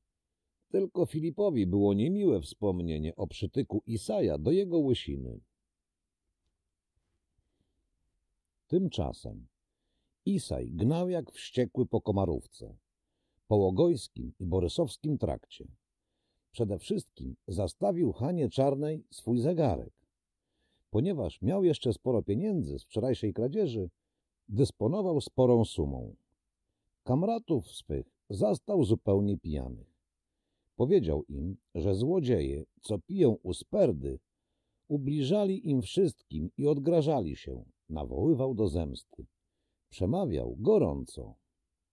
Tylko Filipowi było niemiłe wspomnienie o przytyku Isaja do jego łysiny. Tymczasem Isaj gnał jak wściekły po komarówce, po Łogojskim i Borysowskim trakcie. Przede wszystkim zastawił Hanie Czarnej swój zegarek. Ponieważ miał jeszcze sporo pieniędzy z wczorajszej kradzieży, dysponował sporą sumą. Kamratów swych zastał zupełnie pijanych. Powiedział im, że złodzieje, co piją u sperdy, ubliżali im wszystkim i odgrażali się, nawoływał do zemsty. Przemawiał gorąco.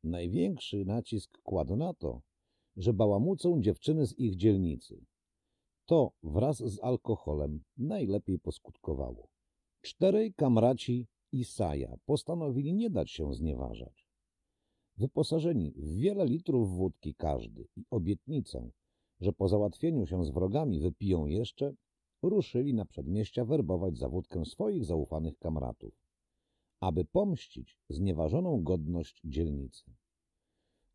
Największy nacisk kładł na to, że bałamucą dziewczyny z ich dzielnicy. To wraz z alkoholem najlepiej poskutkowało. Czterej kamraci Isaja postanowili nie dać się znieważać. Wyposażeni w wiele litrów wódki każdy i obietnicą, że po załatwieniu się z wrogami wypiją jeszcze, ruszyli na przedmieścia werbować za wódkę swoich zaufanych kamratów, aby pomścić znieważoną godność dzielnicy.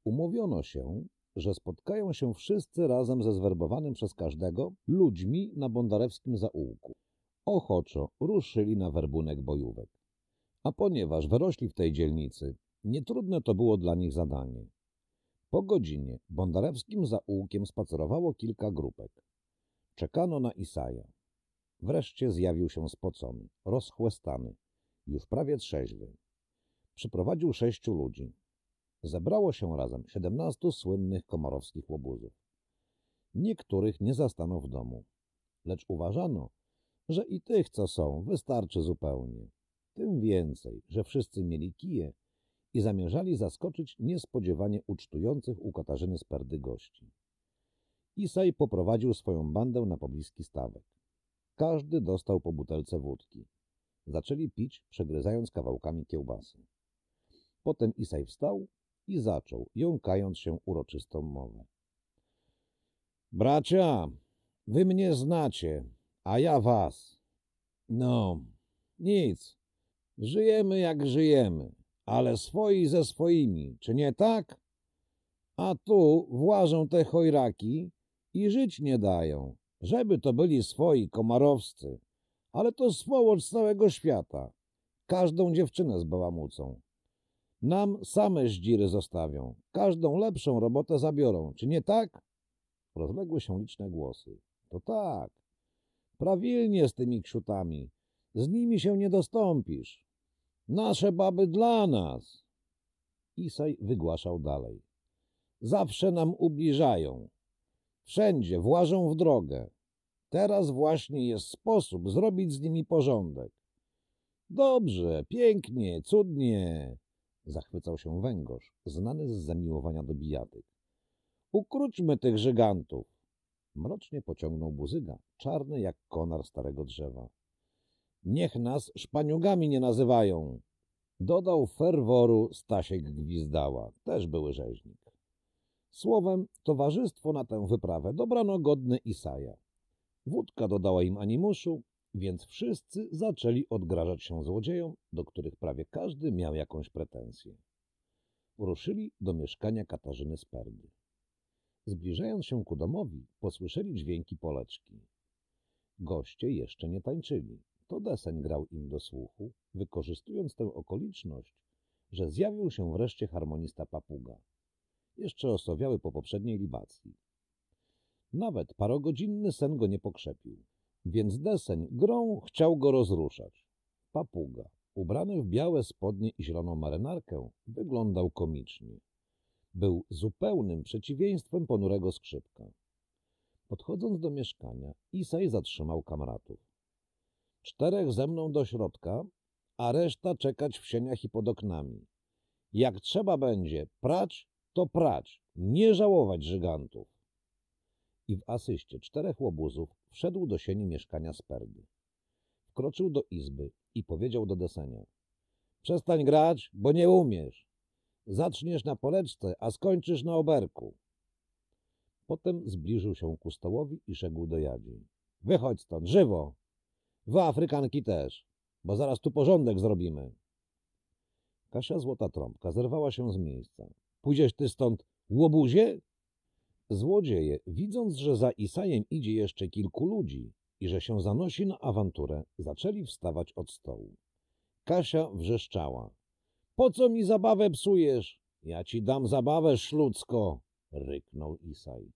Umówiono się, że spotkają się wszyscy razem ze zwerbowanym przez każdego ludźmi na bondarewskim zaułku. Ochoczo ruszyli na werbunek bojówek. A ponieważ wyrośli w tej dzielnicy, nietrudne to było dla nich zadanie. Po godzinie bondarewskim zaułkiem spacerowało kilka grupek. Czekano na Isaja. Wreszcie zjawił się spocony, rozchłestany, już prawie trzeźwy. Przyprowadził sześciu ludzi, zebrało się razem siedemnastu słynnych komorowskich łobuzów. Niektórych nie zastano w domu, lecz uważano, że i tych, co są, wystarczy zupełnie. Tym więcej, że wszyscy mieli kije i zamierzali zaskoczyć niespodziewanie ucztujących u Katarzyny z Perdy gości. Isaj poprowadził swoją bandę na pobliski stawek. Każdy dostał po butelce wódki. Zaczęli pić, przegryzając kawałkami kiełbasy. Potem Isaj wstał i zaczął, jąkając się uroczystą mowę. Bracia, wy mnie znacie, a ja was. No, nic. Żyjemy jak żyjemy, ale swoi ze swoimi, czy nie tak? A tu włażą te chojraki i żyć nie dają, żeby to byli swoi komarowscy, ale to słowo całego świata. Każdą dziewczynę z bałamucą. Nam same ździry zostawią. Każdą lepszą robotę zabiorą. Czy nie tak? Rozległy się liczne głosy. To tak. Prawilnie z tymi krzutami. Z nimi się nie dostąpisz. Nasze baby dla nas. Isaj wygłaszał dalej. Zawsze nam ubliżają. Wszędzie włażą w drogę. Teraz właśnie jest sposób zrobić z nimi porządek. Dobrze, pięknie, cudnie. Zachwycał się węgorz, znany z zamiłowania do bijatyk. Ukróćmy tych żygantów! Mrocznie pociągnął buzyga, czarny jak konar starego drzewa. Niech nas szpaniugami nie nazywają! Dodał ferworu Stasiek Gwizdała, też były rzeźnik. Słowem, towarzystwo na tę wyprawę dobrano godny Isaja. Wódka dodała im animuszu, więc wszyscy zaczęli odgrażać się złodziejom, do których prawie każdy miał jakąś pretensję. Ruszyli do mieszkania Katarzyny Perdy. Zbliżając się ku domowi, posłyszeli dźwięki poleczki. Goście jeszcze nie tańczyli. To desen grał im do słuchu, wykorzystując tę okoliczność, że zjawił się wreszcie harmonista papuga. Jeszcze osowiały po poprzedniej libacji. Nawet parogodzinny sen go nie pokrzepił. Więc deseń grą chciał go rozruszać. Papuga, ubrany w białe spodnie i zieloną marynarkę, wyglądał komicznie. Był zupełnym przeciwieństwem ponurego skrzypka. Podchodząc do mieszkania, Isaj zatrzymał kamratów. Czterech ze mną do środka, a reszta czekać w sieniach i pod oknami. Jak trzeba będzie prać, to prać, nie żałować żygantów i w asyście czterech łobuzów wszedł do sieni mieszkania Sperdy. Wkroczył do izby i powiedział do Desenia – Przestań grać, bo nie umiesz. Zaczniesz na poleczce, a skończysz na oberku. Potem zbliżył się ku stołowi i szedł do jadzi. – Wychodź stąd, żywo! Wy Afrykanki też, bo zaraz tu porządek zrobimy. Kasia Złota Trąbka zerwała się z miejsca. – Pójdziesz ty stąd, łobuzie? Złodzieje, widząc, że za Isajem idzie jeszcze kilku ludzi i że się zanosi na awanturę, zaczęli wstawać od stołu. Kasia wrzeszczała. Po co mi zabawę psujesz? Ja ci dam zabawę, szludzko! — ryknął Isaj.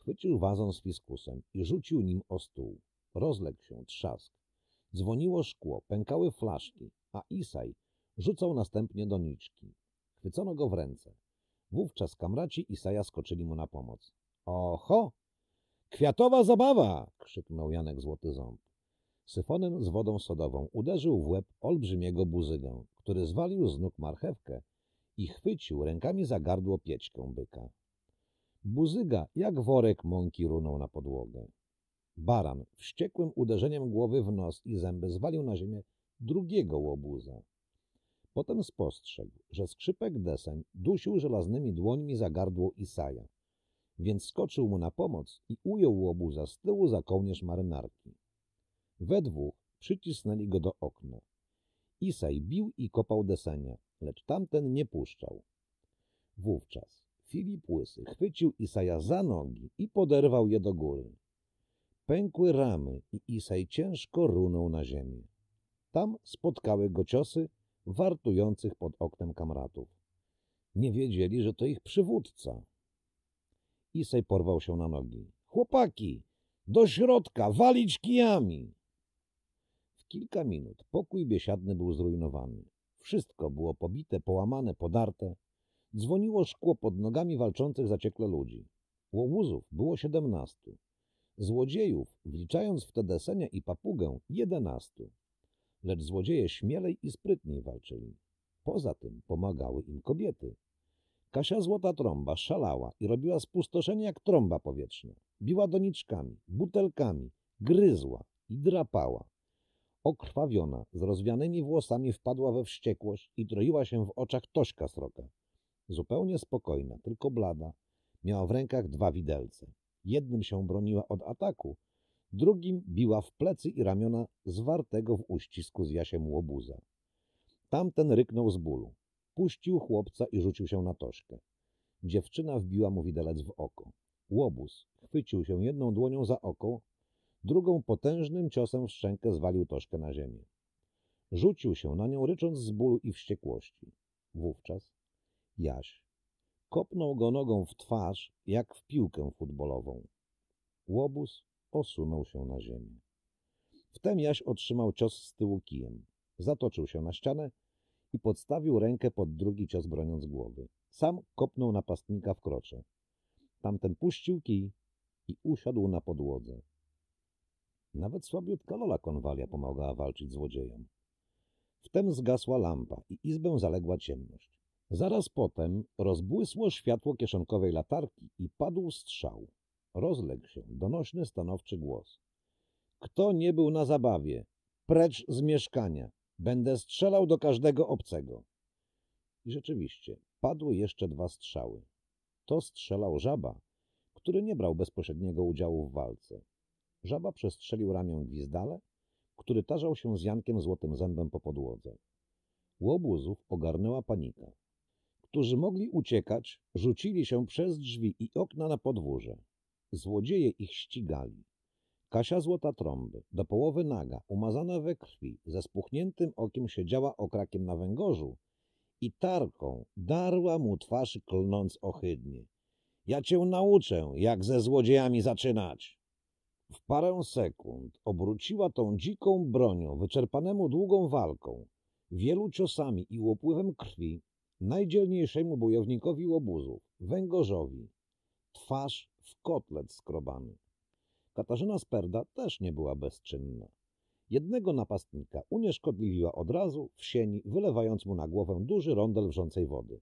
Chwycił wazon z fiskusem i rzucił nim o stół. Rozległ się trzask. Dzwoniło szkło, pękały flaszki, a Isaj rzucał następnie doniczki. Chwycono go w ręce. Wówczas kamraci i Saja skoczyli mu na pomoc. Oho! Kwiatowa zabawa! krzyknął Janek Złoty Ząb. Syfonem z wodą sodową uderzył w łeb olbrzymiego buzygę, który zwalił z nóg marchewkę i chwycił rękami za gardło piećkę byka. Buzyga jak worek mąki runął na podłogę. Baran wściekłym uderzeniem głowy w nos i zęby zwalił na ziemię drugiego łobuza. Potem spostrzegł, że skrzypek deseń dusił żelaznymi dłońmi za gardło Isaja, więc skoczył mu na pomoc i ujął łobuza z tyłu za kołnierz marynarki. We dwóch przycisnęli go do okna. Isaj bił i kopał desenia, lecz tamten nie puszczał. Wówczas Filip Łysy chwycił Isaja za nogi i poderwał je do góry. Pękły ramy i Isaj ciężko runął na ziemię. Tam spotkały go ciosy wartujących pod oknem kamratów. Nie wiedzieli, że to ich przywódca. Isej porwał się na nogi. Chłopaki, do środka, walić kijami! W kilka minut pokój biesiadny był zrujnowany. Wszystko było pobite, połamane, podarte. Dzwoniło szkło pod nogami walczących zaciekle ludzi. Łobuzów było siedemnastu. Złodziejów, wliczając w Desenia i papugę, jedenastu lecz złodzieje śmielej i sprytniej walczyli. Poza tym pomagały im kobiety. Kasia Złota Trąba szalała i robiła spustoszenie jak trąba powietrzna. Biła doniczkami, butelkami, gryzła i drapała. Okrwawiona, z rozwianymi włosami wpadła we wściekłość i troiła się w oczach Tośka Sroka. Zupełnie spokojna, tylko blada, miała w rękach dwa widelce. Jednym się broniła od ataku, drugim biła w plecy i ramiona zwartego w uścisku z Jasiem łobuza. Tamten ryknął z bólu. Puścił chłopca i rzucił się na toszkę. Dziewczyna wbiła mu widelec w oko. Łobuz chwycił się jedną dłonią za oko, drugą potężnym ciosem w szczękę zwalił toszkę na ziemię. Rzucił się na nią, rycząc z bólu i wściekłości. Wówczas Jaś kopnął go nogą w twarz, jak w piłkę futbolową. Łobuz osunął się na ziemię. Wtem Jaś otrzymał cios z tyłu kijem. Zatoczył się na ścianę i podstawił rękę pod drugi cios broniąc głowy. Sam kopnął napastnika w krocze. Tamten puścił kij i usiadł na podłodze. Nawet słabiutka Lola Konwalia pomagała walczyć złodziejom. Wtem zgasła lampa i izbę zaległa ciemność. Zaraz potem rozbłysło światło kieszonkowej latarki i padł strzał. Rozległ się donośny, stanowczy głos. Kto nie był na zabawie? Precz z mieszkania. Będę strzelał do każdego obcego. I rzeczywiście, padły jeszcze dwa strzały. To strzelał żaba, który nie brał bezpośredniego udziału w walce. Żaba przestrzelił ramię gwizdale, który tarzał się z Jankiem złotym zębem po podłodze. Łobuzów ogarnęła panika. Którzy mogli uciekać, rzucili się przez drzwi i okna na podwórze. Złodzieje ich ścigali. Kasia złota trąby, do połowy naga, umazana we krwi, ze spuchniętym okiem siedziała okrakiem na węgorzu i tarką darła mu twarz, klnąc ohydnie. Ja cię nauczę, jak ze złodziejami zaczynać. W parę sekund obróciła tą dziką bronią, wyczerpanemu długą walką, wielu ciosami i łopływem krwi, najdzielniejszemu bojownikowi łobuzów, węgorzowi, twarz w kotlet skrobany. Katarzyna Sperda też nie była bezczynna. Jednego napastnika unieszkodliwiła od razu w sieni, wylewając mu na głowę duży rondel wrzącej wody.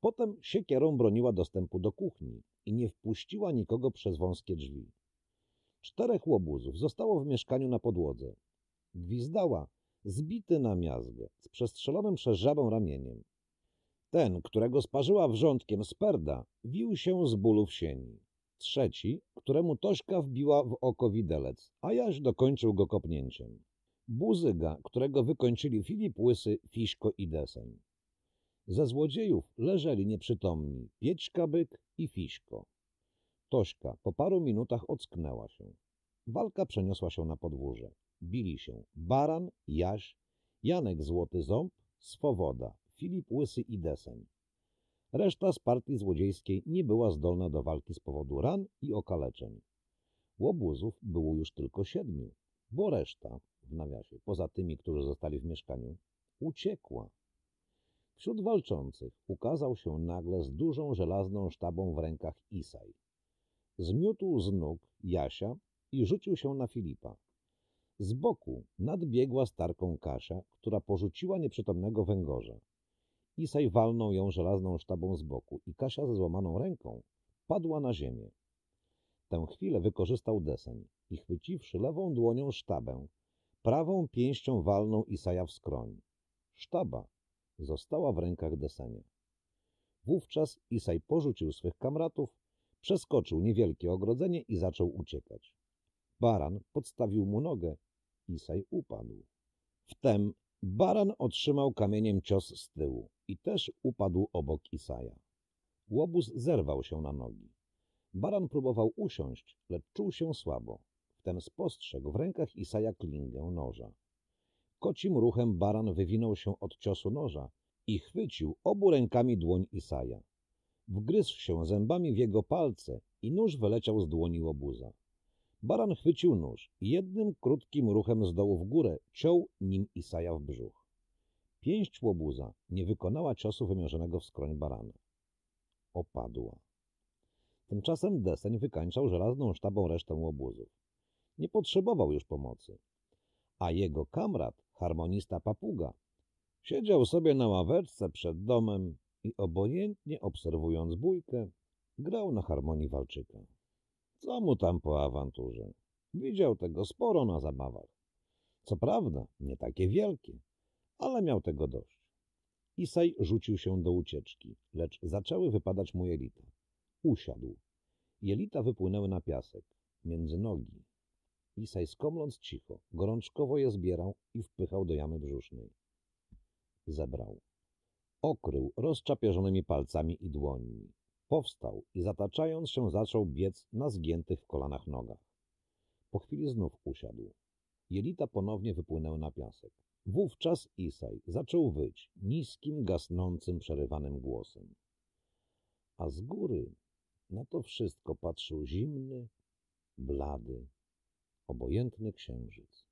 Potem siekierą broniła dostępu do kuchni i nie wpuściła nikogo przez wąskie drzwi. Czterech łobuzów zostało w mieszkaniu na podłodze. Gwizdała, zbity na miazgę, z przestrzelonym przez żabę ramieniem. Ten, którego sparzyła wrzątkiem sperda, wił się z bólu w sieni. Trzeci, któremu Tośka wbiła w oko widelec, a Jaś dokończył go kopnięciem. Buzyga, którego wykończyli Filip Łysy, Fiśko i Deseń. Ze złodziejów leżeli nieprzytomni Piećka Byk i Fiśko. Tośka po paru minutach ocknęła się. Walka przeniosła się na podwórze. Bili się Baran, Jaś, Janek Złoty Ząb, Swoboda, Filip Łysy i Deseń. Reszta z partii złodziejskiej nie była zdolna do walki z powodu ran i okaleczeń. Łobuzów było już tylko siedmiu, bo reszta, w nawiasie, poza tymi, którzy zostali w mieszkaniu, uciekła. Wśród walczących ukazał się nagle z dużą żelazną sztabą w rękach Isaj. Zmiótł z nóg Jasia i rzucił się na Filipa. Z boku nadbiegła starką Kasia, która porzuciła nieprzytomnego węgorza. Isaj walnął ją żelazną sztabą z boku i Kasia ze złamaną ręką padła na ziemię. Tę chwilę wykorzystał deseń i chwyciwszy lewą dłonią sztabę, prawą pięścią walnął Isaja w skroń. Sztaba została w rękach desenia. Wówczas Isaj porzucił swych kamratów, przeskoczył niewielkie ogrodzenie i zaczął uciekać. Baran podstawił mu nogę. Isaj upadł. Wtem baran otrzymał kamieniem cios z tyłu i też upadł obok Isaja. Łobuz zerwał się na nogi. Baran próbował usiąść, lecz czuł się słabo. Wtem spostrzegł w rękach Isaja klingę noża. Kocim ruchem baran wywinął się od ciosu noża i chwycił obu rękami dłoń Isaja. Wgryzł się zębami w jego palce i nóż wyleciał z dłoni łobuza. Baran chwycił nóż i jednym krótkim ruchem z dołu w górę ciął nim Isaja w brzuch. Pięść łobuza nie wykonała ciosu wymierzonego w skroń barana. Opadła. Tymczasem deseń wykańczał żelazną sztabą resztę łobuzów. Nie potrzebował już pomocy. A jego kamrat, harmonista papuga, siedział sobie na ławeczce przed domem i obojętnie obserwując bójkę, grał na harmonii walczyka. Co mu tam po awanturze? Widział tego sporo na zabawach. Co prawda, nie takie wielkie, ale miał tego dość. Isaj rzucił się do ucieczki, lecz zaczęły wypadać mu jelita. Usiadł. Jelita wypłynęły na piasek, między nogi. Isaj skomląc cicho, gorączkowo je zbierał i wpychał do jamy brzusznej. Zebrał. Okrył rozczapieżonymi palcami i dłońmi. Powstał i zataczając się zaczął biec na zgiętych w kolanach nogach. Po chwili znów usiadł. Jelita ponownie wypłynęły na piasek. Wówczas Isaj zaczął wyć niskim, gasnącym, przerywanym głosem. A z góry na to wszystko patrzył zimny, blady, obojętny księżyc.